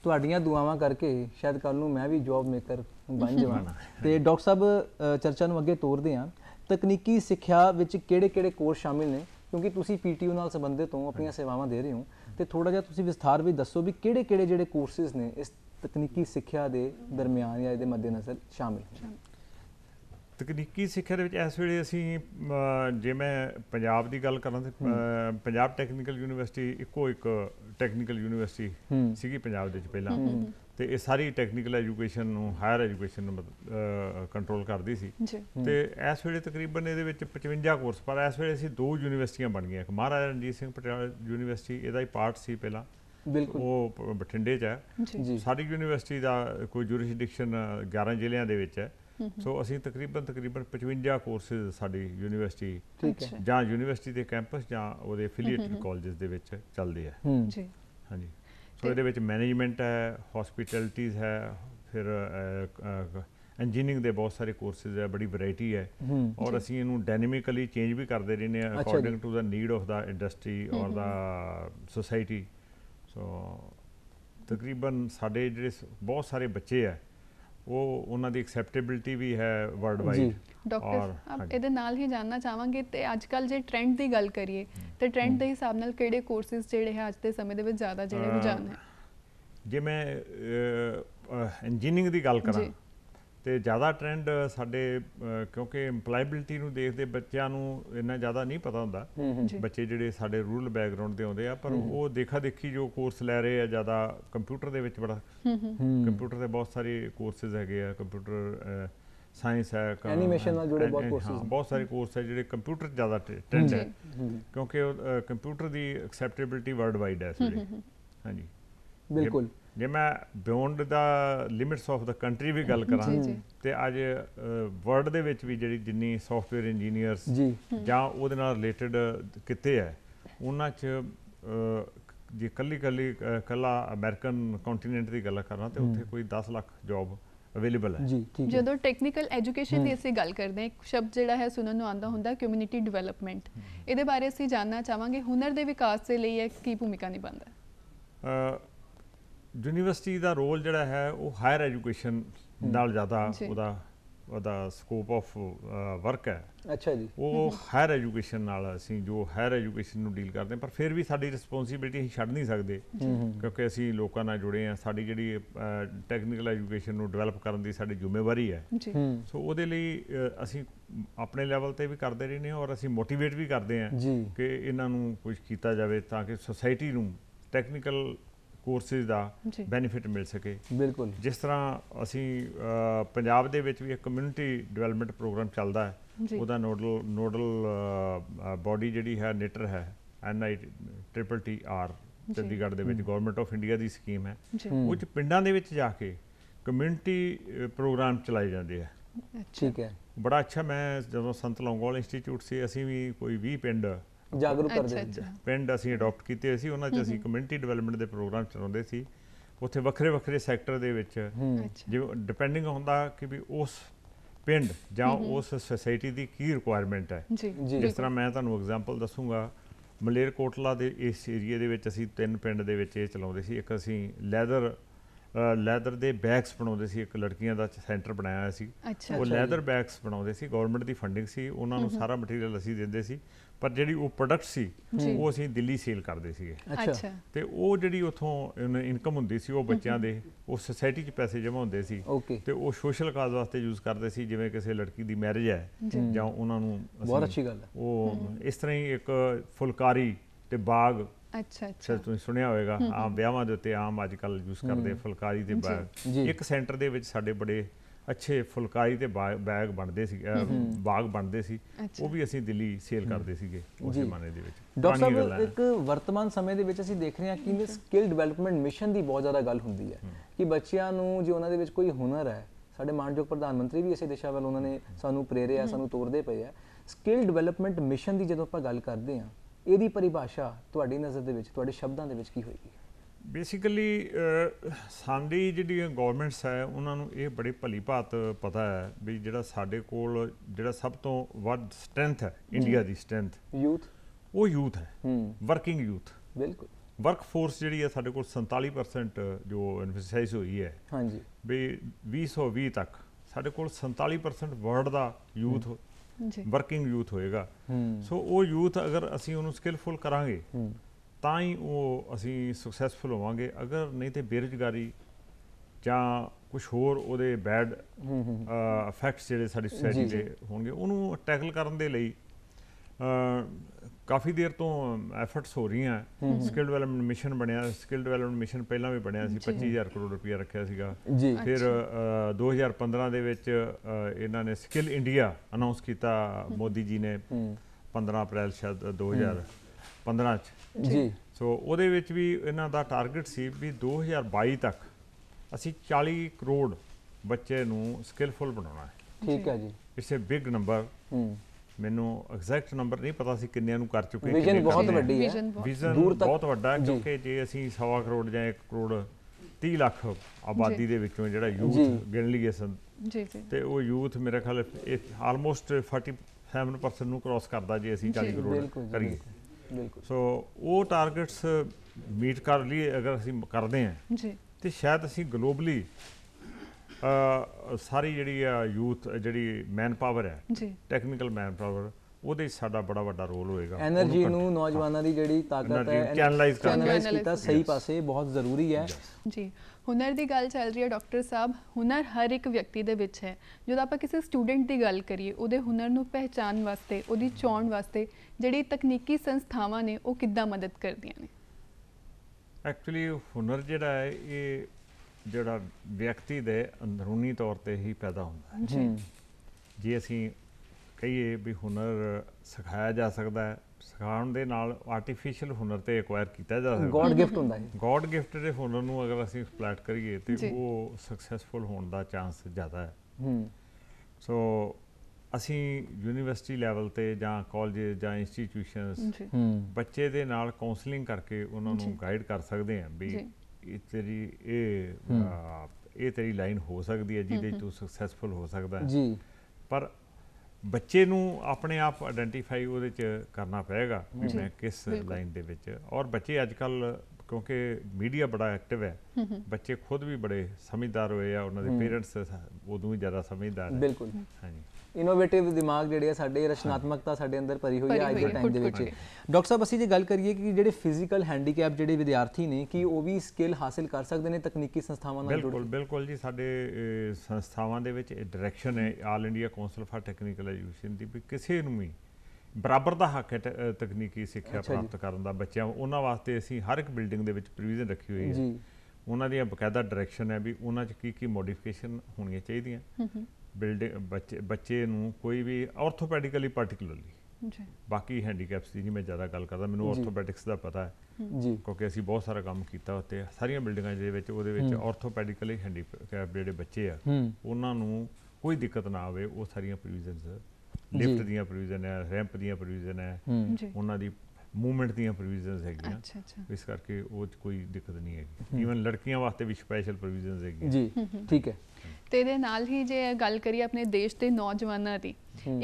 ਤੁਹਾਡੀਆਂ ਦੁਆਵਾਂ ਕਰਕੇ ਸ਼ਾਇਦ ਕੱਲ ਨੂੰ ਮੈਂ ਵੀ ਜੌਬ ਮੇਕਰ ਬਣ ਜਾਵਾਂ ਤੇ ਡਾਕਟਰ ਸਾਹਿਬ ਚਰਚਾ ਨੂੰ ਅੱਗੇ ਤੋਰਦੇ ਆਂ ਤਕਨੀਕੀ ਸਿੱਖਿਆ ਵਿੱਚ ਕਿਹੜੇ-ਕਿਹੜੇ ਕੋਰਸ ਸ਼ਾਮਿਲ ਨੇ ਕਿਉਂਕਿ ਤੁਸੀਂ ਪੀਟੀਯੂ ਨਾਲ ਸੰਬੰਧਿਤ ਹੋ ਆਪਣੀਆਂ ਸੇਵਾਵਾਂ ਦੇ ਰਹੇ ਹੋ ਤੇ ਥੋੜਾ ਜਿਹਾ ਤੁਸੀਂ ਵਿਸਥਾਰ ਵੀ ਦੱਸੋ ਵੀ ਕਿਹੜੇ ਕਿਹੜੇ ਜਿਹੜੇ ਕੋਰਸਸ ਨੇ ਇਸ ਤਕਨੀਕੀ ਸਿੱਖਿਆ ਦੇ ਦਰਮਿਆਨ ਜਾਂ ਇਹਦੇ ਮੱਦੇਨਜ਼ਰ ਸ਼ਾਮਿਲ ਤਕਨੀਕੀ ਸਿੱਖਿਆ ਦੇ ਵਿੱਚ ਇਸ ਵੇਲੇ ਅਸੀਂ ਜੇ ਮੈਂ ਪੰਜਾਬ ਦੀ ਗੱਲ ਕਰਾਂ ਤੇ ਪੰਜਾਬ ਟੈਕਨੀਕਲ ਯੂਨੀਵਰਸਿਟੀ ਇੱਕੋ ਇੱਕ ਟੈਕਨੀਕਲ ਯੂਨੀਵਰਸਿਟੀ ਸੀਗੀ ਪੰਜਾਬ ਦੇ ਵਿੱਚ ਪਹਿਲਾਂ ਤੇ ਇਹ ਸਾਰੀ ਟੈਕਨੀਕਲ ਐਜੂਕੇਸ਼ਨ ਨੂੰ ਹਾਇਰ ਐਜੂਕੇਸ਼ਨ ਨੂੰ ਕੰਟਰੋਲ ਕਰਦੀ ਸੀ ਤੇ ਇਸ ਵੇਲੇ ਤਕਰੀਬਨ ਇਹਦੇ ਵਿੱਚ 55 ਕੋਰਸ ਪਰ ਇਸ ਵੇਲੇ ਅਸੀਂ ਦੋ ਯੂਨੀਵਰਸਿਟੀਆਂ ਬਣ ਗਈਆਂ ਇੱਕ ਮਹਾਰਾਜਾ ਰਣਜੀਤ ਸਿੰਘ ਪਟਿਆਲਾ ਯੂਨੀਵਰਸਿਟੀ ਇਹਦਾ ਹੀ ਪਾਰਟ ਸੀ ਪਹਿਲਾਂ ਬਿਲਕੁਲ ਉਹ ਬਠਿੰਡੇ 'ਚ ਹੈ ਸਾਡੀ ਯੂਨੀਵਰਸਿਟੀ ਦਾ ਕੋਈ ਜੁਰਿਸਡਿਕਸ਼ਨ 11 ਜ਼ਿਲ੍ਹਿਆਂ ਦੇ ਵਿੱਚ ਹੈ ਸੋ ਅਸੀਂ ਤਕਰੀਬਨ ਤਕਰੀਬਨ 55 ਕੋਰਸਸ ਸਾਡੀ ਯੂਨੀਵਰਸਿਟੀ ਠੀਕ ਹੈ ਜਾਂ ਯੂਨੀਵਰਸਿਟੀ ਦੇ ਕੈਂਪਸ ਜਾਂ ਉਹਦੇ ਅਫੀਲੀਏਟਡ ਕਾਲਜਸ ਦੇ ਵਿੱਚ ਚੱਲਦੇ ਆ ਜੀ ਹਾਂਜੀ ਸੋ ਇਹਦੇ ਵਿੱਚ ਮੈਨੇਜਮੈਂਟ ਹੈ ਹਸਪੀਟੈਲਿਟੀਜ਼ ਹੈ ਫਿਰ ਇੰਜੀਨੀਅਰਿੰਗ ਦੇ ਬਹੁਤ ਸਾਰੇ ਕੋਰਸਸ ਹੈ ਬੜੀ ਵੈਰਾਈਟੀ ਹੈ ਔਰ ਅਸੀਂ ਇਹਨੂੰ ਡਾਇਨਾਮਿਕਲੀ ਚੇਂਜ ਵੀ ਕਰਦੇ ਰਹਿੰਦੇ ਹਾਂ according to the need of the industry ਔਰ ਦਾ ਸੋਸਾਇਟੀ ਸੋ ਤਕਰੀਬਨ ਸਾਡੇ ਜਿਹੜੇ ਬਹੁਤ ਸਾਰੇ ਬੱਚੇ ਆ ਉਹ ਉਹਨਾਂ ਦੀ ਐਕਸੈਪਟੇਬਿਲਟੀ ਵੀ ਹੈ ਵਰਲਡ ਵਾਈਡ ਡਾਕਟਰ ਆਪ ਇਹਦੇ ਨਾਲ ਹੀ ਜਾਨਣਾ ਚਾਹਾਂਗੇ ਤੇ ਅੱਜ ਕੱਲ ਜੇ ਟ੍ਰੈਂਡ ਦੀ ਗੱਲ ਕਰੀਏ ਤੇ ਟ੍ਰੈਂਡ ਦੇ ਹਿਸਾਬ ਨਾਲ ਕਿਹੜੇ ਕੋਰਸਿਸ ਜਿਹੜੇ ਹੈ ਅੱਜ ਦੇ ਸਮੇਂ ਦੇ ਵਿੱਚ ਜ਼ਿਆਦਾ ਜਿਹੜੇ ਹੋ ਹੈ ਜੇ ਮੈਂ ਇੰਜੀਨੀਅਰਿੰਗ ਦੀ ਗੱਲ ਕਰਾਂ ਤੇ ਜ਼ਿਆਦਾ ਟ੍ਰੈਂਡ ਸਾਡੇ ਕਿਉਂਕਿ ਏਮਪਲਾਈਬਿਲਟੀ ਨੂੰ ਦੇਖਦੇ ਬੱਚਿਆਂ ਨੂੰ ਇੰਨਾ ਜ਼ਿਆਦਾ ਨਹੀਂ ਪਤਾ ਹੁੰਦਾ ਬੱਚੇ ਜਿਹੜੇ ਸਾਡੇ ਰੂਰਲ ਬੈਕਗ੍ਰਾਉਂਡ ਦੇ ਆਉਂਦੇ ਆ ਪਰ ਉਹ ਦੇਖਾ ਦੇਖੀ ਜੋ ਕੋਰਸ ਲੈ ਰਹੇ ਆ ਜ਼ਿਆਦਾ ਕੰਪਿਊਟਰ ਦੇ ਵਿੱਚ ਬੜਾ ਕੰਪਿਊਟਰ ਦੇ ਬਹੁਤ ਸਾਰੇ ਕੋਰਸਸ ਹੈਗੇ ਆ ਕੰਪਿਊਟਰ ਸਾਇੰਸ ਹੈ ਐਨੀਮੇਸ਼ਨ ਨਾਲ ਜੁੜੇ ਬਹੁਤ ਕੋਰਸਸ ਬਹੁਤ ਸਾਰੇ ਕੋਰਸ ਹੈ ਜਿਹੜੇ ਕੰਪਿਊਟਰ ਜ਼ਿਆਦਾ ਟ੍ਰੈਂਡ ਹੈ ਕਿਉਂਕਿ ਕੰਪਿਊਟਰ ਦੀ ਐਕਸੈਪਟੇਬਿਲਟੀ ਵਰਲਡ ਵਾਈਡ ਹੈ ਹਾਂਜੀ ਬਿਲਕੁਲ ਜੇ ਮੈਂ beyond the limits of the country ਵੀ ਗੱਲ ਕਰਾਂ ਤੇ ਅੱਜ ਵਰਲਡ ਦੇ ਵਿੱਚ ਵੀ ਜਿਹੜੀ ਜਿੰਨੀ ਸੌਫਟਵੇਅਰ ਇੰਜੀਨੀਅਰਸ ਜਾਂ ਉਹਦੇ ਨਾਲ ਰਿਲੇਟਡ ਕਿਤੇ ਹੈ ਉਹਨਾਂ 'ਚ ਜੇ ਕੱਲੀ ਕੱਲੀ ਕੱਲਾ ਅਮਰੀਕਨ ਕੰਟੀਨੈਂਟ ਦੀ ਗੱਲ ਕਰਾਂ ਤੇ ਉੱਥੇ ਕੋਈ 10 ਲੱਖ ਜੌਬ ਅਵੇਲੇਬਲ ਹੈ ਜੀ ਠੀਕ ਜਦੋਂ ਟੈਕਨੀਕਲ ਐਜੂਕੇਸ਼ਨ ਦੀ ਅਸੀਂ ਗੱਲ ਕਰਦੇ ਹਾਂ ਇੱਕ ਸ਼ਬਦ ਜਿਹੜਾ ਹੈ ਸੁਣਨ ਨੂੰ ਆਉਂਦਾ ਹੁੰਦਾ ਕਮਿਊਨਿਟੀ ਡਿਵੈਲਪਮੈਂਟ ਇਹਦੇ ਬਾਰੇ ਅਸੀਂ ਜਾਨਣਾ ਚਾਹਾਂਗੇ ਹੁਨਰ ਦੇ ਵਿਕਾਸ ਦੇ ਲਈ ਇਹ ਕੀ ਭੂਮਿਕਾ ਨਿਭਾਉਂਦਾ ਹੈ ਯੂਨੀਵਰਸਿਟੀ ਦਾ ਰੋਲ ਜਿਹੜਾ ਹੈ ਉਹ ਹਾਇਰ ਐਜੂਕੇਸ਼ਨ ਨਾਲ ਜ਼ਿਆਦਾ ਉਹਦਾ ਉਹਦਾ ਸਕੋਪ ਆਫ ਵਰਕ ਹੈ ਅੱਛਾ ਜੀ ਉਹ ਹਾਇਰ ਐਜੂਕੇਸ਼ਨ ਨਾਲ ਅਸੀਂ ਜੋ ਹਾਇਰ ਐਜੂਕੇਸ਼ਨ ਨੂੰ ਡੀਲ ਕਰਦੇ ਪਰ ਫਿਰ ਵੀ ਸਾਡੀ ਰਿਸਪੌਂਸਿਬਿਲਟੀ ਅਸੀਂ ਛੱਡ ਨਹੀਂ ਸਕਦੇ ਕਿਉਂਕਿ ਅਸੀਂ ਲੋਕਾਂ ਨਾਲ ਜੁੜੇ ਆ ਸਾਡੀ ਜਿਹੜੀ ਟੈਕਨੀਕਲ ਐਜੂਕੇਸ਼ਨ ਨੂੰ ਡਿਵੈਲਪ ਕਰਨ ਦੀ ਸਾਡੀ ਜ਼ਿੰਮੇਵਾਰੀ ਹੈ ਸੋ ਉਹਦੇ ਲਈ ਅਸੀਂ ਆਪਣੇ ਲੈਵਲ ਤੇ ਵੀ ਕਰਦੇ ਰਹਿੰਦੇ ਹਾਂ ਔਰ ਅਸੀਂ ਮੋਟੀਵੇਟ ਵੀ ਕਰਦੇ ਹਾਂ ਕਿ ਇਹਨਾਂ ਨੂੰ ਕੁਝ ਕੀਤਾ ਜਾਵੇ ਤਾਂ ਕਿ ਸੋਸਾਇਟੀ ਨੂੰ ਟੈਕਨੀਕਲ ਕੋਰਸਿਸ ਦਾ ਬੈਨੀਫਿਟ ਮਿਲ ਸਕੇ ਬਿਲਕੁਲ ਜਿਸ ਤਰ੍ਹਾਂ ਅਸੀਂ ਪੰਜਾਬ ਦੇ ਵਿੱਚ ਵੀ ਇੱਕ ਕਮਿਊਨਿਟੀ ਡਿਵੈਲਪਮੈਂਟ ਪ੍ਰੋਗਰਾਮ ਚੱਲਦਾ ਹੈ ਉਹਦਾ ਨੋਡਲ ਨੋਡਲ ਬਾਡੀ ਜਿਹੜੀ ਹੈ ਨਿਟਰ ਹੈ N I triple T R Chandigarh ਦੇ ਵਿੱਚ ਗਵਰਨਮੈਂਟ ਆਫ ਇੰਡੀਆ ਦੀ ਸਕੀਮ ਹੈ ਉਹ ਚ ਪਿੰਡਾਂ ਦੇ ਵਿੱਚ ਜਾ ਕੇ ਕਮਿਊਨਿਟੀ ਪ੍ਰੋਗਰਾਮ ਚਲਾਏ ਜਾਂਦੇ ਆ ਠੀਕ ਹੈ ਬੜਾ ਅੱਛਾ ਮੈਂ ਜਦੋਂ ਸੰਤ ਲੌਂਗੋਵਾਲ ਇੰਸਟੀਚਿਊਟ ਸੀ ਅਸੀਂ ਵੀ ਕੋਈ 20 ਪਿੰਡ ਜਾਗਰੂਕ ਕਰਦੇ ਸੀ ਪਿੰਡ ਅਸੀਂ ਅਡਾਪਟ ਕੀਤੇ ਸੀ ਉਹਨਾਂ 'ਚ ਅਸੀਂ ਕਮਿਊਨਿਟੀ ਡਿਵੈਲਪਮੈਂਟ ਦੇ ਪ੍ਰੋਗਰਾਮ ਚਲਾਉਂਦੇ ਸੀ ਉੱਥੇ ਵੱਖਰੇ ਵੱਖਰੇ ਸੈਕਟਰ ਦੇ ਵਿੱਚ ਜਿਵੇਂ ਡਿਪੈਂਡਿੰਗ ਹੁੰਦਾ ਕਿ ਵੀ ਉਸ ਪਿੰਡ ਜਾਂ ਉਸ ਸੋਸਾਇਟੀ ਦੀ ਕੀ ਰਿਕੁਆਇਰਮੈਂਟ ਹੈ ਜਿਸ ਤਰ੍ਹਾਂ ਮੈਂ ਤੁਹਾਨੂੰ ਐਗਜ਼ਾਮਪਲ ਦੱਸੂਗਾ ਕੋਟਲਾ ਦੇ ਇਸ ਏਰੀਆ ਦੇ ਵਿੱਚ ਅਸੀਂ ਤਿੰਨ ਪਿੰਡ ਦੇ ਵਿੱਚ ਇਹ ਚਲਾਉਂਦੇ ਸੀ ਇੱਕ ਅਸੀਂ ਲੈਦਰ ਲੈਦਰ ਦੇ ਬੈਗਸ ਬਣਾਉਂਦੇ ਸੀ ਇੱਕ ਲੜਕੀਆਂ ਦਾ ਸੈਂਟਰ ਬਣਾਇਆ ਹੋਇਆ ਸੀ ਉਹ ਲੈਦਰ ਬੈਗਸ ਬਣਾਉਂਦੇ ਸੀ ਗਵਰਨਮੈਂਟ ਦੀ ਫੰਡਿੰਗ ਸੀ ਉਹਨਾਂ ਨੂੰ ਸਾਰਾ ਮਟੀਰੀਅਲ ਅਸੀਂ ਦਿੰਦੇ ਸੀ ਪਰ ਜਿਹੜੀ ਉਹ ਪ੍ਰੋਡਕਟ ਸੀ ਉਹ ਅਸੀਂ ਦਿੱਲੀ ਸੇਲ ਕਰਦੇ ਸੀਗੇ ਅੱਛਾ ਤੇ ਉਹ ਜਿਹੜੀ ਉਥੋਂ ਇਨਕਮ ਹੁੰਦੀ ਸੀ ਉਹ ਬੱਚਿਆਂ ਦੇ ਉਹ ਸੋਸਾਇਟੀ 'ਚ ਪੈਸੇ ਜਮ੍ਹਾਂ ਹੁੰਦੇ ਸੀ ਤੇ ਉਹ ਸੋਸ਼ਲ ਕਾਜ਼ ਵਾਸਤੇ ਯੂਜ਼ ਕਰਦੇ ਸੀ ਜਿਵੇਂ ਕਿਸੇ ਲੜਕੀ ਦੀ ਮੈਰਿਜ ਹੈ ਜਾਂ ਉਹਨਾਂ ਨੂੰ ਬਹੁਤ ਅੱਛੀ ਗੱਲ ਹੈ ਉਹ ਇਸ ਤਰ੍ਹਾਂ ਹੀ ਇੱਕ ਫੁਲਕਾਰੀ ਤੇ ਬਾਗ ਅੱਛਾ ਅੱਛਾ ਸਰ ਤੁਸੀਂ ਸੁਣਿਆ ਹੋਵੇਗਾ ਆਮ ਵਿਆਹਾਂ ਦੇ ਉੱਤੇ ਆਮ ਅੱਜ ਕੱਲ ਯੂਜ਼ ਕਰਦੇ ਫੁਲਕਾਰੀ ਦੇ ਬੈਗ ਇੱਕ ਸੈਂਟਰ ਦੇ ਵਿੱਚ ਸਾਡੇ ਬੜੇ ਅੱਛੇ ਫੁਲਕਾਰੀ ਤੇ ਬੈਗ ਬਣਦੇ ਸੀ ਬਾਗ ਬਣਦੇ ਸੀ ਉਹ ਵੀ ਅਸੀਂ ਦਿੱਲੀ ਸੇਲ ਕਰਦੇ ਸੀਗੇ ਉਸ ਜ਼ਮਾਨੇ ਦੇ ਵਿੱਚ ਡਾਕਟਰ ਸਾਹਿਬ ਇੱਕ ਵਰਤਮਾਨ ਸਮੇਂ ਦੇ ਵਿੱਚ ਅਸੀਂ ਦੇਖ ਰਹੇ ਹਾਂ ਕਿ ਸਕਿੱਲ ਡਿਵੈਲਪਮੈਂਟ ਮਿਸ਼ਨ ਦੀ ਬਹੁਤ ਜ਼ਿਆਦਾ ਗੱਲ ਹੁੰਦੀ ਹੈ ਕਿ ਬੱਚਿਆਂ ਨੂੰ ਜੇ ਉਹਨਾਂ ਦੇ ਵਿੱਚ ਕੋਈ ਹੁਨਰ ਹੈ ਸਾਡੇ ਮਾਨਯੋਗ ਪ੍ਰਧਾਨ ਮੰਤਰੀ ਵੀ ਇਸੇ ਦਿਸ਼ਾ ਵੱਲ ਉਹਨਾਂ ਨੇ ਸਾਨੂੰ ਪ੍ਰੇਰਿਆ ਸਾਨੂੰ ਤੋਰਦੇ ਪਏ ਆ ਸਕਿੱਲ ਡਿਵੈਲਪਮੈਂਟ ਮਿਸ਼ਨ ਦੀ ਜਦੋਂ ਆਪਾਂ ਗੱਲ ਕਰਦੇ ਹਾਂ ਇਹਦੀ ਪਰਿਭਾਸ਼ਾ ਤੁਹਾਡੀ ਨਜ਼ਰ ਦੇ ਵਿੱਚ ਤੁਹਾਡੇ ਸ਼ਬਦਾਂ ਦੇ ਵਿੱਚ ਕੀ ਹੋਏਗੀ ਬੇਸਿਕਲੀ ਸਾਡੀ ਜਿਹੜੀਆਂ ਗਵਰਨਮੈਂਟਸ ਹੈ ਉਹਨਾਂ ਨੂੰ ਇਹ ਬੜੇ ਭਲੀ ਭਾਤ ਪਤਾ ਹੈ ਵੀ ਜਿਹੜਾ ਸਾਡੇ ਕੋਲ ਜਿਹੜਾ ਸਭ ਤੋਂ ਵੱਡ ਸਟਰੈਂਥ ਹੈ ਇੰਡੀਆ ਦੀ ਸਟਰੈਂਥ ਯੂਥ ਉਹ ਯੂਥ ਹੈ ਵਰਕਿੰਗ ਯੂਥ ਬਿਲਕੁਲ ਵਰਕਫੋਰਸ ਜਿਹੜੀ ਹੈ ਸਾਡੇ ਕੋਲ 47% ਜੋ ਐਮਫਸਾਈਜ਼ ਹੋਈ ਹੈ ਹਾਂਜੀ ਵੀ 2020 ਤੱਕ ਸਾਡੇ ਕੋਲ 47% ਵਰਡ ਦਾ ਯੂਥ ਵਰਕਿੰਗ ਯੂਥ ਹੋਏਗਾ ਸੋ ਉਹ ਯੂਥ ਅਗਰ ਅਸੀਂ ਉਹਨੂੰ ਸਕਿੱਲਫੁਲ ਕਰਾਂਗੇ ਤਾਂ ਹੀ ਉਹ ਅਸੀਂ ਸਕਸੈਸਫੁਲ ਹੋਵਾਂਗੇ ਅਗਰ ਨਹੀਂ ਤੇ ਬੇਰੋਜ਼ਗਾਰੀ ਜਾਂ ਕੁਝ ਹੋਰ ਉਹਦੇ ਬੈਡ ਇਫੈਕਟਸ ਜਿਹੜੇ ਸਾਡੀ ਸੋਸਾਇਟੀ ਦੇ ਹੋਣਗੇ ਉਹਨੂੰ ਟੈਕਲ ਕਰਨ ਦੇ ਲਈ ਕਾਫੀ ਦੇਰ ਤੋਂ ਐਫਰਟਸ ਹੋ ਰਹੀਆਂ ਸਕਿੱਲ ਡਿਵੈਲਪਮੈਂਟ ਮਿਸ਼ਨ ਬਣਿਆ ਸਕਿੱਲ ਡਿਵੈਲਪਮੈਂਟ ਮਿਸ਼ਨ ਪਹਿਲਾਂ ਵੀ ਬਣਿਆ ਸੀ 25000 ਕਰੋੜ ਰੁਪਏ ਰੱਖਿਆ ਸੀਗਾ ਫਿਰ 2015 ਦੇ ਵਿੱਚ ਇਹਨਾਂ ਨੇ ਸਕਿੱਲ ਇੰਡੀਆ ਅਨਾਉਂਸ ਕੀਤਾ ਮੋਦੀ ਜੀ ਨੇ 15 ਅਪ੍ਰੈਲ ਸ਼ਾਇਦ 2015 ਚ ਜੀ ਸੋ ਉਹਦੇ ਵਿੱਚ ਵੀ ਇਹਨਾਂ ਦਾ ਟਾਰਗੇਟ ਸੀ ਵੀ 2022 ਤੱਕ ਅਸੀਂ 40 ਕਰੋੜ ਬੱਚੇ ਨੂੰ ਸਕਿੱਲਫੁਲ ਬਣਾਉਣਾ ਹੈ ਠੀਕ ਹੈ ਜੀ ਇਟਸ ਅ ਬਿਗ ਨੰਬਰ ਮੈਨੂੰ ਐਗਜ਼ੈਕਟ ਨੰਬਰ ਨਹੀਂ ਪਤਾ ਸੀ ਕਿੰਨਿਆਂ ਨੂੰ ਕਰ ਚੁੱਕੇ ਵਿਜ਼ਨ ਬਹੁਤ ਵੱਡੀ ਹੈ ਵਿਜ਼ਨ ਬਹੁਤ ਵੱਡਾ ਹੈ ਕਿਉਂਕਿ ਜੇ ਅਸੀਂ 100 ਕਰੋੜ ਜਾਂ 1 ਕਰੋੜ 30 ਲੱਖ ਆਬਾਦੀ ਦੇ ਵਿੱਚੋਂ ਜਿਹੜਾ ਯੂਥ ਗਿਣ ਲਈਏ ਸੰ ਜੀ ਜੀ ਤੇ ਉਹ ਯੂਥ ਮੇਰੇ ਖਿਆਲ ਇਹ ਆਲਮੋਸਟ 47% ਨੂੰ ਕ੍ਰਾਸ ਕਰਦਾ ਜੇ ਅਸੀਂ 40 ਕਰੋੜ ਕਰੀਏ ਬਿਲਕੁਲ ਸੋ ਉਹ ਟਾਰਗੇਟਸ ਮੀਟ ਕਰ ਲਈ ਅਗਰ ਅਸੀਂ ਕਰਦੇ ਹਾਂ ਜੀ ਤੇ ਸ਼ਾਇਦ ਅਸੀਂ ਗਲੋਬਲੀ ਸਾਰੀ ਜਿਹੜੀ ਆ ਯੂਥ ਜਿਹੜੀ ਮੈਨ ਪਾਵਰ ਹੈ ਜੀ ਟੈਕਨੀਕਲ ਮੈਨ ਪਾਵਰ ਉਹਦੇ ਸਾਡਾ ਬੜਾ ਵੱਡਾ ਰੋਲ ਹੋਏਗਾ એનર્ਜੀ ਨੂੰ ਨੌਜਵਾਨਾਂ ਦੀ ਜਿਹੜੀ ਤਾਕਤ ਹੈ ਚੈਨਲਾਈਜ਼ ਕੀਤਾ ਸਹੀ ਪਾਸੇ ਬਹੁਤ ਜ਼ਰੂਰੀ ਹੈ ਜੀ ਹੁਨਰ ਦੀ ਗੱਲ ਚੱਲ ਰਹੀ ਹੈ ਡਾਕਟਰ ਸਾਹਿਬ ਹੁਨਰ ਹਰ ਇੱਕ ਵਿਅਕਤੀ ਦੇ ਵਿੱਚ ਹੈ ਜਦੋਂ ਆਪਾਂ ਕਿਸੇ ਸਟੂਡੈਂਟ ਦੀ ਗੱਲ ਕਰੀਏ ਉਹਦੇ ਹੁਨਰ ਨੂੰ ਪਹਿਚਾਨਣ ਵਾਸਤੇ ਉਹਦੀ ਚੋਣ ਵਾਸਤੇ ਜਿਹੜੀ ਤਕਨੀਕੀ ਸੰਸਥਾਵਾਂ ਨੇ ਉਹ ਕਿੱਦਾਂ ਮਦਦ ਕਰਦੀਆਂ ਨੇ ਐਕਚੁਅਲੀ ਹੁਨਰ ਜਿਹੜਾ ਹੈ ਇਹ ਜਿਹੜਾ ਵਿਅਕਤੀ ਦੇ ਅੰਦਰੂਨੀ ਤੌਰ ਤੇ ਹੀ ਪੈਦਾ ਹੁੰਦਾ ਹੈ ਜੀ ਜੇ ਅਸੀਂ ਕਹੀਏ ਵੀ ਹੁਨਰ ਸਿਖਾਇਆ ਜਾ ਸਕਦਾ ਹੈ ਸਿਖਾਉਣ ਦੇ ਨਾਲ ਆਰਟੀਫੀਸ਼ੀਅਲ ਹੁਨਰ ਤੇ ਐਕਵਾਇਰ ਕੀਤਾ ਜਾ ਸਕਦਾ ਗੋਡ ਗਿਫਟ ਹੁੰਦਾ ਹੈ ਗੋਡ ਗਿਫਟ ਦੇ ਹੁਨਰ ਨੂੰ ਅਗਰ ਅਸੀਂ ਐਕਸਪਲੋਇਟ ਕਰੀਏ ਤੇ ਉਹ ਸਕਸੈਸਫੁਲ ਹੋਣ ਦਾ ਚਾਂਸ ਜ਼ਿਆਦਾ ਹੈ ਹੂੰ ਸੋ ਅਸੀਂ ਯੂਨੀਵਰਸਿਟੀ ਲੈਵਲ ਤੇ ਜਾਂ ਕਾਲਜ ਜਾਂ ਇੰਸਟੀਟਿਊਸ਼ਨਸ ਬੱਚੇ ਦੇ ਨਾਲ ਕਾਉਂਸਲਿੰਗ ਕਰਕੇ ਉਹਨਾਂ ਨੂੰ ਗਾਈਡ ਕਰ ਸਕਦੇ ਹਾਂ ਵੀ ਤੇਰੀ ਇਹ ਇਹ ਤੇਰੀ ਲਾਈਨ ਹੋ ਸਕਦੀ ਹੈ ਜਿਹਦੇ ਤੂੰ ਸਕਸੈਸਫੁਲ ਹੋ ਸਕਦਾ ਹੈ ਜੀ ਪਰ ਬੱਚੇ ਨੂੰ ਆਪਣੇ ਆਪ ਆਇਡੈਂਟੀਫਾਈ ਉਹਦੇ ਚ ਕਰਨਾ ਪਏਗਾ ਕਿ ਮੈਂ ਕਿਸ ਲਾਈਨ ਦੇ ਵਿੱਚ ਔਰ ਬੱਚੇ ਅੱਜ ਕੱਲ ਕਿਉਂਕਿ ਮੀਡੀਆ ਬੜਾ ਐਕਟਿਵ ਹੈ ਬੱਚੇ ਖੁਦ ਵੀ ਬੜੇ ਸਮਝਦਾਰ ਹੋਏ ਆ ਉਹਨਾਂ ਦੇ ਪੇਰੈਂਟਸ ਉਦੋਂ ਵੀ ਜ਼ਿਆਦਾ ਸਮਝਦਾਰ ਹੈ ਬਿਲਕੁਲ ਹਾਂਜੀ ਇਨੋਵੇਟਿਵ ਦਿਮਾਗ ਜਿਹੜੇ ਆ ਸਾਡੇ ਰਚਨਾਤਮਕਤਾ ਸਾਡੇ ਅੰਦਰ ਭਰੀ ਹੋਈ ਹੈ ਅੱਜ ਦੇ ਟਾਈਮ ਦੇ ਵਿੱਚ ਡਾਕਟਰ ਸਾਹਿਬ ਅਸੀਂ ਜੇ ਗੱਲ ਕਰੀਏ ਕਿ ਜਿਹੜੇ ਫਿਜ਼ੀਕਲ ਹੈਂਡੀਕੈਪ ਜਿਹੜੇ ਵਿਦਿਆਰਥੀ ਨੇ ਕਿ ਉਹ ਵੀ ਸਕਿੱਲ ਹਾਸਲ ਕਰ ਸਕਦੇ ਨੇ ਤਕਨੀਕੀ ਸੰਸਥਾਵਾਂ ਨਾਲ ਬਿਲਕੁਲ ਬਿਲਕੁਲ ਜੀ ਸਾਡੇ ਸੰਸਥਾਵਾਂ ਦੇ ਵਿੱਚ ਇਹ ਡਾਇਰੈਕਸ਼ਨ ਹੈ all India council for technical education ਦੀ ਵੀ ਕਿਸੇ ਨੂੰ ਵੀ ਬਰਾਬਰ ਦਾ ਹੱਕ ਹੈ ਤਕਨੀਕੀ ਸਿੱਖਿਆ ਪ੍ਰਾਪਤ ਕਰਨ ਦਾ ਬੱਚਿਆਂ ਉਹਨਾਂ ਵਾਸਤੇ ਅਸੀਂ ਹਰ ਇੱਕ ਬਿਲਡਿੰਗ ਦੇ ਵਿੱਚ ਪ੍ਰੋਵੀਜ਼ਨ ਰੱਖੀ ਹੋਈ ਹੈ ਜੀ ਉਹਨਾਂ ਦੀਆਂ ਬਕਾਇਦਾ ਡਾਇਰੈਕਸ਼ਨ ਹੈ ਵੀ ਉਹਨਾਂ 'ਚ ਕੀ ਕੀ ਮੋਡੀਫਿਕੇਸ਼ਨ ਹੋਣੀਆਂ ਚਾਹੀਦੀਆਂ ਬਿਲਡਿੰਗ ਬੱਚੇ ਨੂੰ ਕੋਈ ਵੀ ਆਰਥੋਪੈਡਿਕਲੀ ਪਾਰਟਿਕੂਲਰਲੀ ਜੀ ਬਾਕੀ ਹੈਂਡੀਕੈਪਸ ਦੀ ਨਹੀਂ ਮੈਂ ਜ਼ਿਆਦਾ ਗੱਲ ਕਰਦਾ ਮੈਨੂੰ ਆਰਥੋਪੈਡਿਕਸ ਦਾ ਪਤਾ ਹੈ ਜੀ ਕਿਉਂਕਿ ਅਸੀਂ ਬਹੁਤ ਸਾਰਾ ਕੰਮ ਕੀਤਾ ਉੱਤੇ ਸਾਰੀਆਂ ਬਿਲਡਿੰਗਾਂ ਦੇ ਵਿੱਚ ਉਹਦੇ ਵਿੱਚ ਆਰਥੋਪੈਡਿਕਲੀ ਹੈਂਡੀਕੈਪ ਜਿਹੜੇ ਬੱਚੇ ਆ ਉਹਨਾਂ ਨੂੰ ਕੋਈ ਦਿੱਕਤ ਨਾ ਆਵੇ ਉਹ ਸਾਰੀਆਂ ਪ੍ਰੋਵੀਜ਼ਨਸ ਲਿਫਟ ਦੀਆਂ ਪ੍ਰੋਵੀਜ਼ਨ ਹੈ ਰੈਂਪ ਦੀਆਂ ਪ੍ਰੋਵੀਜ਼ਨ ਹੈ ਉਹਨਾਂ ਦੀ ਮੂਵਮੈਂਟ ਦੀਆਂ ਪ੍ਰੋਵੀਜ਼ਨਸ ਹੈਗੀਆਂ ਅੱਛਾ ਅੱਛਾ ਇਸ ਕਰਕੇ ਉਹ 'ਚ ਕੋਈ ਦਿੱਕਤ ਨਹੀਂ ਹੈਗੀ ਈਵਨ ਲੜਕੀਆਂ ਵਾਸਤੇ ਵੀ ਸਪੈਸ਼ਲ ਪ੍ਰੋਵੀਜ਼ਨਸ ਹੈਗੀਆਂ ਜੀ ਠੀਕ ਹੈ ਤੇ ਇਹਦੇ ਨਾਲ ਹੀ ਜੇ ਗੱਲ ਕਰੀਏ ਆਪਣੇ ਦੇਸ਼ ਦੇ ਨੌਜਵਾਨਾਂ ਦੀ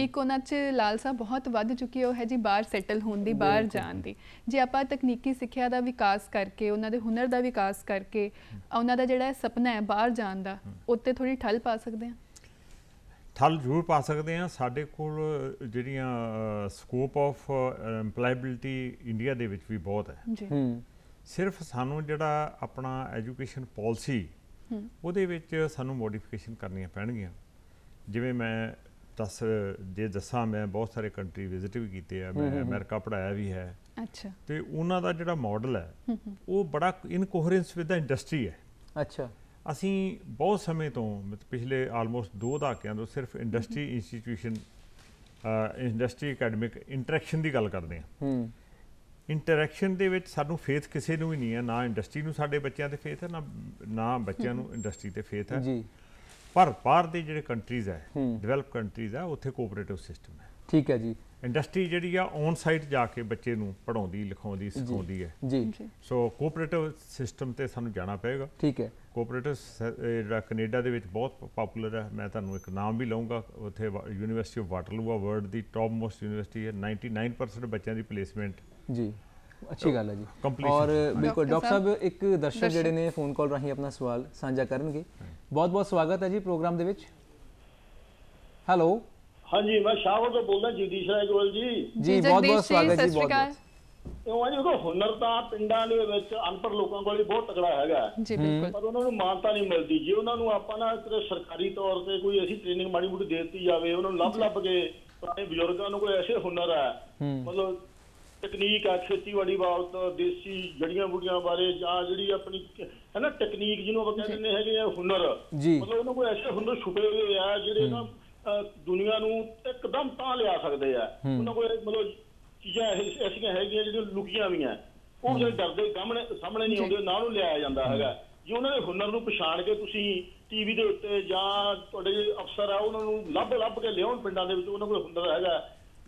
ਇੱਕ ਉਹਨਾਂ 'ਚ ਲਾਲਸਾ ਬਹੁਤ ਵੱਧ ਚੁੱਕੀ ਹੈ ਉਹ ਹੈ ਜੀ ਬਾਹਰ ਸੈਟਲ ਹੋਣ ਦੀ ਬਾਹਰ ਜਾਣ ਦੀ ਜੇ ਆਪਾਂ ਤਕਨੀਕੀ ਸਿੱਖਿਆ ਦਾ ਵਿਕਾਸ ਕਰਕੇ ਉਹਨਾਂ ਦੇ ਹੁਨਰ ਦਾ ਵਿਕਾਸ ਕਰਕੇ ਉਹਨਾਂ ਦਾ ਜਿਹੜਾ ਸੁਪਨਾ ਹੈ ਬਾਹਰ ਜਾਣ ਦਾ ਉੱਤੇ ਥੋੜੀ ਠੱਲ ਪਾ ਸਕਦੇ ਹਾਂ ਥਲ ਜ਼ਰੂਰ ਪਾ ਸਕਦੇ ਆ ਸਾਡੇ ਕੋਲ ਜਿਹੜੀਆਂ ਸਕੋਪ ਆਫ ਐਮਪਲਾਇਬਿਲਟੀ ਇੰਡੀਆ ਦੇ ਵਿੱਚ ਵੀ ਬਹੁਤ ਹੈ ਜੀ ਸਿਰਫ ਸਾਨੂੰ ਜਿਹੜਾ ਆਪਣਾ ਐਜੂਕੇਸ਼ਨ ਪਾਲਿਸੀ ਉਹਦੇ ਵਿੱਚ ਸਾਨੂੰ ਮੋਡੀਫਿਕੇਸ਼ਨ ਕਰਨੀਆਂ ਪੈਣਗੀਆਂ ਜਿਵੇਂ ਮੈਂ ਦੱਸ ਜੇ ਦੱਸਾਂ ਮੈਂ ਬਹੁਤ ਸਾਰੇ ਕੰਟਰੀ ਵਿਜ਼ਿਟ ਵੀ ਕੀਤੇ ਆ ਮੈਂ ਅਮਰੀਕਾ ਪੜਾਇਆ ਵੀ ਹੈ ਅੱਛਾ ਤੇ ਉਹਨਾਂ ਦਾ ਜਿਹੜਾ ਮਾਡਲ ਹੈ ਉਹ ਬੜਾ ਇਨਕੋਹਰੈਂਸ ਵਿਦ ਦਾ ਇੰਡਸਟਰੀ ਹੈ ਅੱਛਾ ਅਸੀਂ ਬਹੁਤ ਸਮੇਂ ਤੋਂ ਪਿਛਲੇ ਆਲਮੋਸਟ 2 ਦਹਾਕਿਆਂ ਤੋਂ ਸਿਰਫ industry institution industry academic interaction ਦੀ ਗੱਲ ਕਰਦੇ ਹਾਂ ਹੂੰ ਇੰਟਰੈਕਸ਼ਨ ਦੇ ਵਿੱਚ ਸਾਨੂੰ ਫੇਥ ਕਿਸੇ ਨੂੰ ਵੀ ਨਹੀਂ ਹੈ ਨਾ ਇੰਡਸਟਰੀ ਨੂੰ ਸਾਡੇ ਬੱਚਿਆਂ ਤੇ ਫੇਥ ਹੈ ਨਾ ਨਾ ਬੱਚਿਆਂ ਨੂੰ ਇੰਡਸਟਰੀ ਤੇ ਫੇਥ ਹੈ ਜੀ ਪਰ ਬਾਹਰ ਦੇ ਜਿਹੜੇ ਕੰਟਰੀਜ਼ ਹੈ ਡਿਵੈਲਪ ਕੰਟਰੀਜ਼ ਹੈ ਉੱਥੇ ਕੋਆਪਰੇਟਿਵ ਸਿਸਟਮ ਹੈ ਠੀਕ ਹੈ ਜੀ ਇੰਡਸਟਰੀ ਜਿਹੜੀ ਆ ਔਨ ਸਾਈਟ ਜਾ ਕੇ ਬੱਚੇ ਨੂੰ ਪੜਾਉਂਦੀ ਲਿਖਾਉਂਦੀ ਸਿਖਾਉਂਦੀ ਹੈ ਜੀ ਸੋ ਕੋਆਪਰੇਟਿਵ ਸਿਸਟਮ ਤੇ ਸਾਨੂੰ ਜਾਣਾ ਪਏਗਾ ਠੀਕ ਹੈ ਕੋਆਪਰੇਟਿਵ ਜਿਹੜਾ ਕੈਨੇਡਾ ਦੇ ਵਿੱਚ ਬਹੁਤ ਪਪੂਲਰ ਹੈ ਮੈਂ ਤੁਹਾਨੂੰ ਇੱਕ ਨਾਮ ਵੀ ਲਵਾਂਗਾ ਉੱਥੇ ਯੂਨੀਵਰਸਿਟੀ ਆਫ ਵਾਟਰਲੂ ਆ ਵਰਲਡ ਦੀ ਟੌਪ ਮੋਸਟ ਯੂਨੀਵਰਸਿਟੀ ਹੈ 99% ਬੱਚਿਆਂ ਦੀ ਪਲੇਸਮੈਂਟ ਜੀ ਅੱਛੀ ਗੱਲ ਹੈ ਜੀ ਔਰ ਬਿਲਕੁਲ ਡਾਕਟਰ ਸਾਹਿਬ ਇੱਕ ਦਰਸ਼ਕ ਜਿਹੜੇ ਨੇ ਫੋਨ ਕਾਲ ਰਾਹੀਂ ਆਪਣਾ ਸਵਾਲ ਸਾਂਝਾ ਕਰਨਗੇ ਬਹੁਤ ਬਹੁਤ ਸਵਾਗਤ ਹੈ ਜੀ ਪ੍ਰੋਗਰਾਮ ਦੇ ਵਿੱਚ ਹੈਲੋ ਹਾਂਜੀ ਮੈਂ ਸ਼ਾਹੋ ਤੋਂ ਬੋਲਦਾ ਜਗਦੀਸ਼ ਰਾਏ ਗੋਲ ਜੀ ਜੀ ਬਹੁਤ ਬਹੁਤ ਸਵਾਗਤ ਜੀ ਬਹੁਤ ਉਹ ਜੀ ਉਹ ਹੁਨਰ ਤਾਂ ਪਿੰਡਾਂ ਦੇ ਵਿੱਚ ਅਨਪੜ ਲੋਕਾਂ ਕੋਲ ਵੀ ਬਹੁਤ ਤਕੜਾ ਹੈਗਾ ਜੀ ਬਿਲਕੁਲ ਪਰ ਉਹਨਾਂ ਨੂੰ ਮਾਨਤਾ ਨਹੀਂ ਮਿਲਦੀ ਜੇ ਉਹਨਾਂ ਨੂੰ ਆਪਾਂ ਨਾ ਇੱਕ ਸਰਕਾਰੀ ਤੌਰ ਤੇ ਕੋਈ ਅਸੀਂ ਟ੍ਰੇਨਿੰਗ ਮਾੜੀ ਮੋਟੀ ਦੇ ਦਿੱਤੀ ਜਾਵੇ ਉਹਨਾਂ ਨੂੰ ਲੱਭ ਲੱਭ ਕੇ ਪੁਰਾਣੇ ਬਜ਼ੁਰਗਾਂ ਨੂੰ ਕੋਈ ਐਸੇ ਹੁਨਰ ਹੈ ਮਤਲਬ ਤਕਨੀਕ ਆ ਖੇਤੀਬਾੜੀ ਬਾਬਤ ਦੇਸੀ ਜੜੀਆਂ ਬੂਟੀਆਂ ਬਾਰੇ ਜਾਂ ਜਿਹੜੀ ਆਪਣੀ ਹੈ ਨਾ ਟੈਕਨੀਕ ਜਿਹਨੂੰ ਆਪਾਂ ਕਹਿੰਦੇ ਨੇ ਹੈਗੇ ਆ ਹੁਨਰ ਮਤਲਬ ਉਹਨਾਂ ਕੋਲ ਐਸੇ ਹੁਨਰ ਛੁਪੇ ਹੋਏ ਆ ਜਿਹੜੇ ਨਾ ਦੁਨੀਆ ਨੂੰ ਇੱਕਦਮ ਤਾਂ ਲਿਆ ਸਕਦੇ ਆ ਉਹਨਾਂ ਕੋਲ ਮਤਲਬ ਚੀਜ਼ਾਂ ਐਸੀਆਂ ਹੈਗੀਆਂ ਜਿਹੜੀਆਂ ਲੁਕੀਆਂ ਵੀ ਆ ਉਹ ਜਿਹੜੇ ਡਰਦੇ ਸਾਹਮਣੇ ਸਾਹਮਣੇ ਨਹੀਂ ਆਉਂਦੇ ਨਾਲ ਨੂੰ ਲਿਆਇਆ ਜਾਂਦਾ ਹੈਗਾ ਜੇ ਉਹਨਾਂ ਦੇ ਹੁਨਰ ਨੂੰ ਪਛਾਣ ਕੇ ਤੁਸੀਂ ਟੀਵੀ ਦੇ ਉੱਤੇ ਜਾਂ ਤੁਹਾਡੇ ਅਫਸਰ ਆ ਉਹਨਾਂ ਨੂੰ ਲੱਭ ਲੱਭ ਕੇ ਲਿਆਉਣ ਪਿੰਡਾਂ ਦੇ ਵਿੱਚ ਉਹਨਾਂ ਕੋਲ ਹੁਨਰ ਹੈਗਾ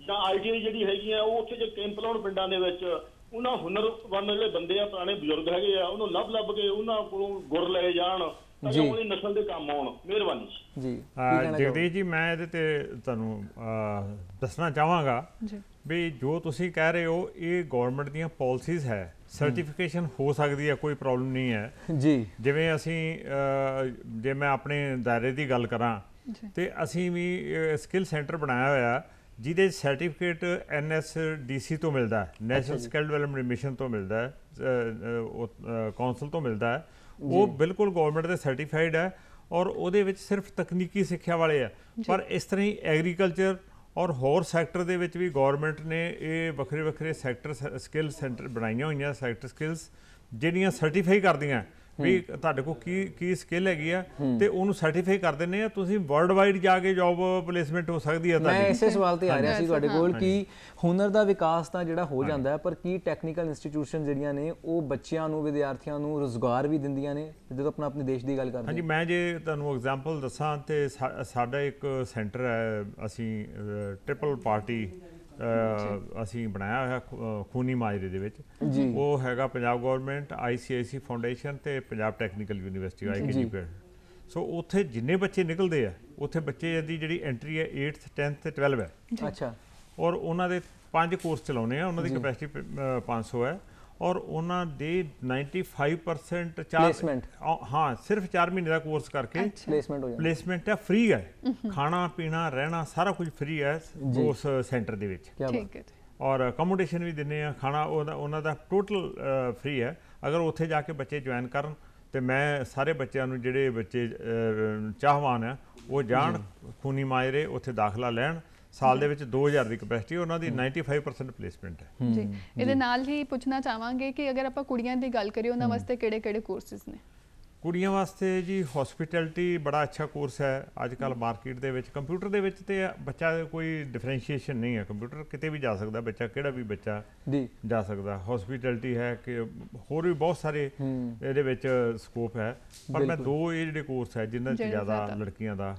ਜਾਂ ਆਈਟੀਆਈ ਜਿਹੜੀ ਹੈਗੀ ਆ ਉਹ ਉੱਥੇ ਜੇ ਕੈਂਪ ਲਾਉਣ ਪਿੰਡਾਂ ਦੇ ਵਿੱਚ ਉਹਨਾਂ ਹੁਨਰ ਜਿਹੜੇ ਬੰਦੇ ਆ ਪੁਰਾਣੇ ਬਜ਼ੁਰਗ ਹੈਗੇ ਆ ਉਹਨੂੰ ਲੱਭ ਲੱਭ ਕੇ ਉਹਨਾਂ ਕੋਲੋਂ ਗੁਰ ਲਏ ਜਾਣ ਜੀ ਉਹਦੀ ਨਸਲ ਦੇ ਕੰਮ ਆਉਣ ਮਿਹਰਬਾਨੀ ਜੀ ਜਗਦੀਸ਼ ਜੀ ਮੈਂ ਇਹਦੇ ਤੇ ਤੁਹਾਨੂੰ ਦੱਸਣਾ ਚਾਹਾਂਗਾ ਜੀ ਵੀ ਜੋ ਤੁਸੀਂ ਕਹਿ ਰਹੇ ਹੋ ਇਹ ਗਵਰਨਮੈਂਟ ਦੀਆਂ ਪਾਲਿਸੀਜ਼ ਹੈ ਸਰਟੀਫਿਕੇਸ਼ਨ ਹੋ ਸਕਦੀ ਹੈ ਕੋਈ ਪ੍ਰੋਬਲਮ ਨਹੀਂ ਹੈ ਜੀ ਜਿਵੇਂ ਅਸੀਂ ਜੇ ਮੈਂ ਆਪਣੇ ਦਾਇਰੇ ਦੀ ਗੱਲ ਕਰਾਂ ਤੇ ਅਸੀਂ ਵੀ ਸਕਿੱਲ ਸੈਂਟਰ ਬਣਾਇਆ ਹੋਇਆ ਜਿਹਦੇ ਸਰਟੀਫਿਕੇਟ ਐਨਐਸਡੀਸੀ ਤੋਂ ਮਿਲਦਾ ਹੈ ਨੈਸ਼ਨਲ ਸਕਿੱਲ ਡਿਵੈਲਪਮੈਂਟ ਮਿਸ਼ਨ ਤੋਂ ਮਿਲਦਾ ਹੈ ਕਾਉਂਸਲ ਤੋਂ ਮਿਲਦਾ ਹੈ ਉਹ ਬਿਲਕੁਲ ਗਵਰਨਮੈਂਟ ਦੇ ਸਰਟੀਫਾਈਡ ਹੈ ਔਰ ਉਹਦੇ ਵਿੱਚ ਸਿਰਫ ਤਕਨੀਕੀ ਸਿੱਖਿਆ ਵਾਲੇ ਆ ਪਰ ਇਸ ਤਰ੍ਹਾਂ ਹੀ ਐਗਰੀਕਲਚਰ ਔਰ ਹੋਰ ਸੈਕਟਰ ਦੇ ਵਿੱਚ ਵੀ ਗਵਰਨਮੈਂਟ ਨੇ ਇਹ ਵੱਖਰੇ ਵੱਖਰੇ ਸੈਕਟਰ ਸਕਿੱਲ ਸੈਂਟਰ ਬਣਾਈਆਂ ਹੋਈਆਂ ਸੈਕਟਰ ਸਕਿੱਲਸ ਜਿਹੜੀਆਂ ਸਰਟੀਫਾਈ ਕਰਦੀਆਂ ਵੀ ਤੁਹਾਡੇ ਕੋਲ ਕੀ ਕੀ ਸਕਿੱਲ ਹੈਗੀ ਆ ਤੇ ਉਹਨੂੰ ਸਰਟੀਫਾਈ ਕਰ ਦਿੰਨੇ ਆ ਤੁਸੀਂ ਵਰਲਡ ਵਾਈਡ ਜਾ ਕੇ ਜੌਬ ਪਲੇਸਮੈਂਟ ਹੋ ਸਕਦੀ ਆ ਤੁਹਾਡੀ ਮੈਂ ਇਸੇ ਸਵਾਲ ਤੇ ਆ ਰਿਹਾ ਸੀ ਤੁਹਾਡੇ ਕੋਲ ਕਿ ਹੁਨਰ ਦਾ ਵਿਕਾਸ ਤਾਂ ਜਿਹੜਾ ਹੋ ਜਾਂਦਾ ਹੈ ਪਰ ਕੀ ਟੈਕਨੀਕਲ ਇੰਸਟੀਟਿਊਸ਼ਨ ਜਿਹੜੀਆਂ ਨੇ ਉਹ ਬੱਚਿਆਂ ਨੂੰ ਵਿਦਿਆਰਥੀਆਂ ਨੂੰ ਰੋਜ਼ਗਾਰ ਵੀ ਦਿੰਦੀਆਂ ਨੇ ਜਦੋਂ ਆਪਣਾ ਆਪਣੇ ਦੇਸ਼ ਦੀ ਗੱਲ ਕਰਦੇ ਹਾਂ ਹਾਂਜੀ ਮੈਂ ਜੇ ਤੁਹਾਨੂੰ ਐਗਜ਼ਾਮਪਲ ਦੱਸਾਂ ਤੇ ਸਾਡਾ ਇੱਕ ਸੈਂਟਰ ਹੈ ਅਸੀਂ ਟ੍ਰਿਪਲ ਪਾਰਟੀ ਅਸੀਂ ਬਣਾਇਆ ਹੋਇਆ ਖੂਨੀ ਮਾਜਰੇ ਦੇ ਵਿੱਚ ਉਹ ਹੈਗਾ ਪੰਜਾਬ ਗਵਰਨਮੈਂਟ ਆਈਸੀਆਈਸੀ ਫਾਊਂਡੇਸ਼ਨ ਤੇ Punjab technical university IKG so ਉੱਥੇ ਜਿੰਨੇ ਬੱਚੇ ਨਿਕਲਦੇ ਆ ਉੱਥੇ ਬੱਚੇ ਦੀ ਜਿਹੜੀ ਐਂਟਰੀ ਹੈ 8th 10th ਤੇ 12th ਹੈ ਅੱਛਾ ਔਰ ਉਹਨਾਂ ਦੇ ਪੰਜ ਕੋਰਸ ਚਲਾਉਨੇ ਆ ਉਹਨਾਂ ਦੀ ਕੈਪੈਸਿਟੀ 500 ਹੈ ਔਰ ਉਹਨਾਂ ਦੇ 95% ਚਾਰ ਪਲੇਸਮੈਂਟ ਹਾਂ ਸਿਰਫ 4 ਮਹੀਨੇ ਦਾ ਕੋਰਸ ਕਰਕੇ ਪਲੇਸਮੈਂਟ ਹੋ ਜਾਂਦਾ ਪਲੇਸਮੈਂਟ ਹੈ ਫ੍ਰੀ ਹੈ ਖਾਣਾ ਪੀਣਾ ਰਹਿਣਾ ਸਾਰਾ ਕੁਝ ਫ੍ਰੀ ਹੈ ਉਸ ਸੈਂਟਰ ਦੇ ਵਿੱਚ ਠੀਕ ਹੈ ਔਰ ਅਕਮੋਡੇਸ਼ਨ ਵੀ ਦਿੰਨੇ ਆ ਖਾਣਾ ਉਹਨਾਂ ਦਾ ਟੋਟਲ ਫ੍ਰੀ ਹੈ ਅਗਰ ਉੱਥੇ ਜਾ ਕੇ ਬੱਚੇ ਜੁਆਇਨ ਕਰਨ ਤੇ ਮੈਂ ਸਾਰੇ ਬੱਚਿਆਂ ਨੂੰ ਜਿਹੜੇ ਬੱਚੇ ਚਾਹਵਾਨ ਆ ਉਹ ਜਾਣ ਖੂਨੀ ਮਾਇਰੇ ਉੱਥੇ ਦਾਖਲਾ ਲੈਣ ਸਾਲ ਦੇ ਵਿੱਚ 2000 ਦੀ ਕਪੈਸਿਟੀ ਉਹਨਾਂ ਦੀ 95% ਪਲੇਸਮੈਂਟ ਹੈ ਜੀ ਇਹਦੇ ਨਾਲ ਹੀ ਪੁੱਛਣਾ ਚਾਹਾਂਗੇ ਕਿ ਅਗਰ ਆਪਾਂ ਕੁੜੀਆਂ ਦੀ ਗੱਲ ਕਰੀਏ ਉਹਨਾਂ ਵਾਸਤੇ ਕਿਹੜੇ-ਕਿਹੜੇ ਕੋਰਸਸ ਨੇ ਕੁੜੀਆਂ ਵਾਸਤੇ ਜੀ ਹਸਪੀਟੈਲਿਟੀ ਬੜਾ ਅੱਛਾ ਕੋਰਸ ਹੈ ਅੱਜ ਕੱਲ ਮਾਰਕੀਟ ਦੇ ਵਿੱਚ ਕੰਪਿਊਟਰ ਦੇ ਵਿੱਚ ਤੇ ਬੱਚਾ ਕੋਈ ਡਿਫਰੈਂਸ਼ੀਏਸ਼ਨ ਨਹੀਂ ਹੈ ਕੰਪਿਊਟਰ ਕਿਤੇ ਵੀ ਜਾ ਸਕਦਾ ਬੱਚਾ ਕਿਹੜਾ ਵੀ ਬੱਚਾ ਜੀ ਜਾ ਸਕਦਾ ਹਸਪੀਟੈਲਿਟੀ ਹੈ ਕਿ ਹੋਰ ਵੀ ਬਹੁਤ ਸਾਰੇ ਇਹਦੇ ਵਿੱਚ ਸਕੋਪ ਹੈ ਪਰ ਮੈਂ ਦੋ ਇਹ ਜਿਹੜੇ ਕੋਰਸ ਹੈ ਜਿੰਨਾਂ 'ਚ ਜ਼ਿਆਦਾ ਲੜਕੀਆਂ ਦਾ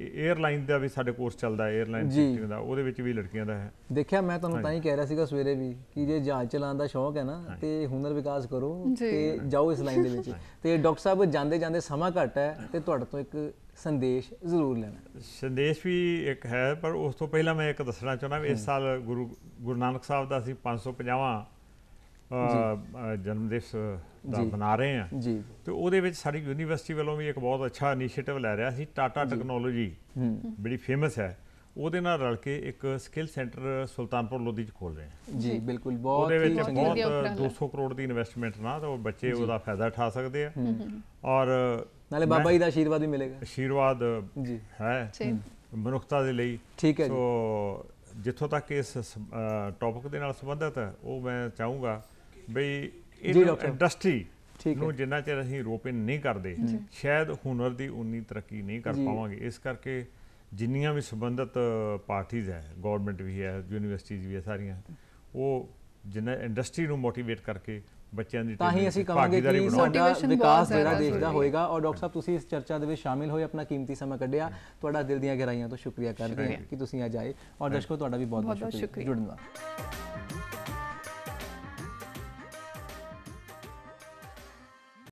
ਏਅਰਲਾਈਨ ਦਾ ਵੀ ਸਾਡੇ ਕੋਰਸ ਚੱਲਦਾ ਏਅਰਲਾਈਨ ਟੀਚਿੰਗ ਦਾ ਉਹਦੇ ਵਿੱਚ ਵੀ ਲੜਕੀਆਂ ਦਾ ਹੈ ਦੇਖਿਆ ਮੈਂ ਤੁਹਾਨੂੰ ਤਾਂ ਹੀ ਕਹਿ ਰਿਹਾ ਸੀਗਾ ਸਵੇਰੇ ਵੀ ਕਿ ਜੇ ਜਾਂਚ ਚਲਾਉਣ ਦਾ ਸ਼ੌਕ ਹੈ ਨਾ ਤੇ ਹੁਨਰ ਵਿਕਾਸ ਕਰੋ ਤੇ ਜਾਓ ਇਸ ਲਾਈਨ ਦੇ ਵਿੱਚ ਤੇ ਡਾਕਟਰ ਸਾਹਿਬ ਜਾਂਦੇ ਜਾਂਦੇ ਸਮਾਂ ਘੱਟ ਹੈ ਤੇ ਤੁਹਾਡੇ ਤੋਂ ਇੱਕ ਸੰਦੇਸ਼ ਜ਼ਰੂਰ ਲੈਣਾ ਸੰਦੇਸ਼ ਵੀ ਇੱਕ ਹੈ ਪਰ ਉਸ ਤੋਂ ਪਹਿਲਾਂ ਮੈਂ ਇੱਕ ਦੱਸਣਾ ਚਾਹੁੰਦਾ ਇਸ ਸਾਲ ਗੁਰੂ ਗੁਰੂ ਨਾਨਕ ਸਾਹਿਬ ਦਾ ਸੀ 550ਵਾਂ ਜਨਮ ਦਿਵਸ ਦਾ ਮਨਾ ਰਹੇ ਆ ਜੀ ਤੇ ਉਹਦੇ ਵਿੱਚ ਸਾਡੀ ਯੂਨੀਵਰਸਿਟੀ ਵੱਲੋਂ ਵੀ ਇੱਕ ਬਹੁਤ ਅੱਛਾ ਇਨੀਸ਼ੀਏਟਿਵ ਲੈ ਰਿਹਾ ਸੀ ਟਾਟਾ ਟੈਕਨੋਲੋਜੀ ਬੜੀ ਫੇਮਸ ਹੈ ਉਹਦੇ ਨਾਲ ਰਲ ਕੇ ਇੱਕ ਸਕਿੱਲ ਸੈਂਟਰ ਸੁਲਤਾਨਪੁਰ ਲੋਧੀ ਚ ਖੋਲ ਰਹੇ ਹਾਂ ਜੀ ਬਿਲਕੁਲ ਬਹੁਤ ਉਹਦੇ ਵਿੱਚ ਬਹੁਤ 200 ਕਰੋੜ ਦੀ ਇਨਵੈਸਟਮੈਂਟ ਨਾਲ ਤਾਂ ਉਹ ਬੱਚੇ ਉਹਦਾ ਫਾਇਦਾ ਉਠਾ ਸਕਦੇ ਆ ਔਰ ਨਾਲੇ ਬਾਬਾ ਜੀ ਦਾ ਆਸ਼ੀਰਵਾਦ ਵੀ ਮਿਲੇਗਾ ਆਸ਼ੀਰਵਾਦ ਜੀ ਹੈ ਮਨੁੱਖਤਾ ਦੇ ਲਈ ਠੀਕ ਹੈ ਜੀ ਸੋ ਜਿੱਥੋਂ ਤੱਕ ਇਸ ਟੌਪਿਕ ਦੇ ਨਾਲ ਸੰਬੰਧਿਤ ਹੈ ਉਹ ਮੈਂ ਚਾਹੂੰਗਾ ਬਈ ਇਹ ਇੰਡਸਟਰੀ ਨੂੰ ਜਿੰਨਾ ਚਿਰ ਅਸੀਂ ਰੋਪਿਨ ਨਹੀਂ ਕਰਦੇ ਸ਼ਾਇਦ ਹੁਨਰ ਦੀ ਉਨੀ ਤਰੱਕੀ ਨਹੀਂ ਕਰ ਪਾਵਾਂਗੇ ਇਸ ਕਰਕੇ ਜਿੰਨੀਆਂ ਵੀ ਸੰਬੰਧਤ ਪਾਰਟੀਆਂ ਹੈ ਗਵਰਨਮੈਂਟ ਵੀ ਹੈ ਯੂਨੀਵਰਸਿਟੀਆਂ ਵੀ ਹੈ ਸਾਰੀਆਂ ਉਹ ਜਿੰਨਾ ਇੰਡਸਟਰੀ ਨੂੰ ਮੋਟੀਵੇਟ ਕਰਕੇ ਬੱਚਿਆਂ ਦੀ ਤਾਂ ਹੀ ਅਸੀਂ ਕਹਾਂਗੇ ਕਿ ਸਾਡਾ ਵਿਕਾਸ ਜਿਹੜਾ ਦੇਸ਼ ਦਾ ਹੋਏਗਾ ਔਰ ਡਾਕਟਰ ਸਾਹਿਬ ਤੁਸੀਂ ਇਸ ਚਰਚਾ ਦੇ ਵਿੱਚ ਸ਼ਾਮਿਲ ਹੋਏ ਆਪਣਾ ਕੀਮਤੀ ਸਮਾਂ ਕੱਢਿਆ ਤੁਹਾਡਾ ਦਿਲ ਦੀਆਂ ਗਹਿਰਾਈਆਂ ਤੋਂ ਸ਼ੁਕਰੀਆ ਕਰਦੇ ਹਾਂ ਕਿ ਤੁਸੀਂ ਅੱਜ ਆਏ ਔਰ ਦਰਸ਼ਕੋ ਤੁਹਾਡਾ ਵੀ ਬਹੁਤ ਬਹੁਤ ਸ਼ੁਕਰੀਆ ਜੁੜਨ ਦਾ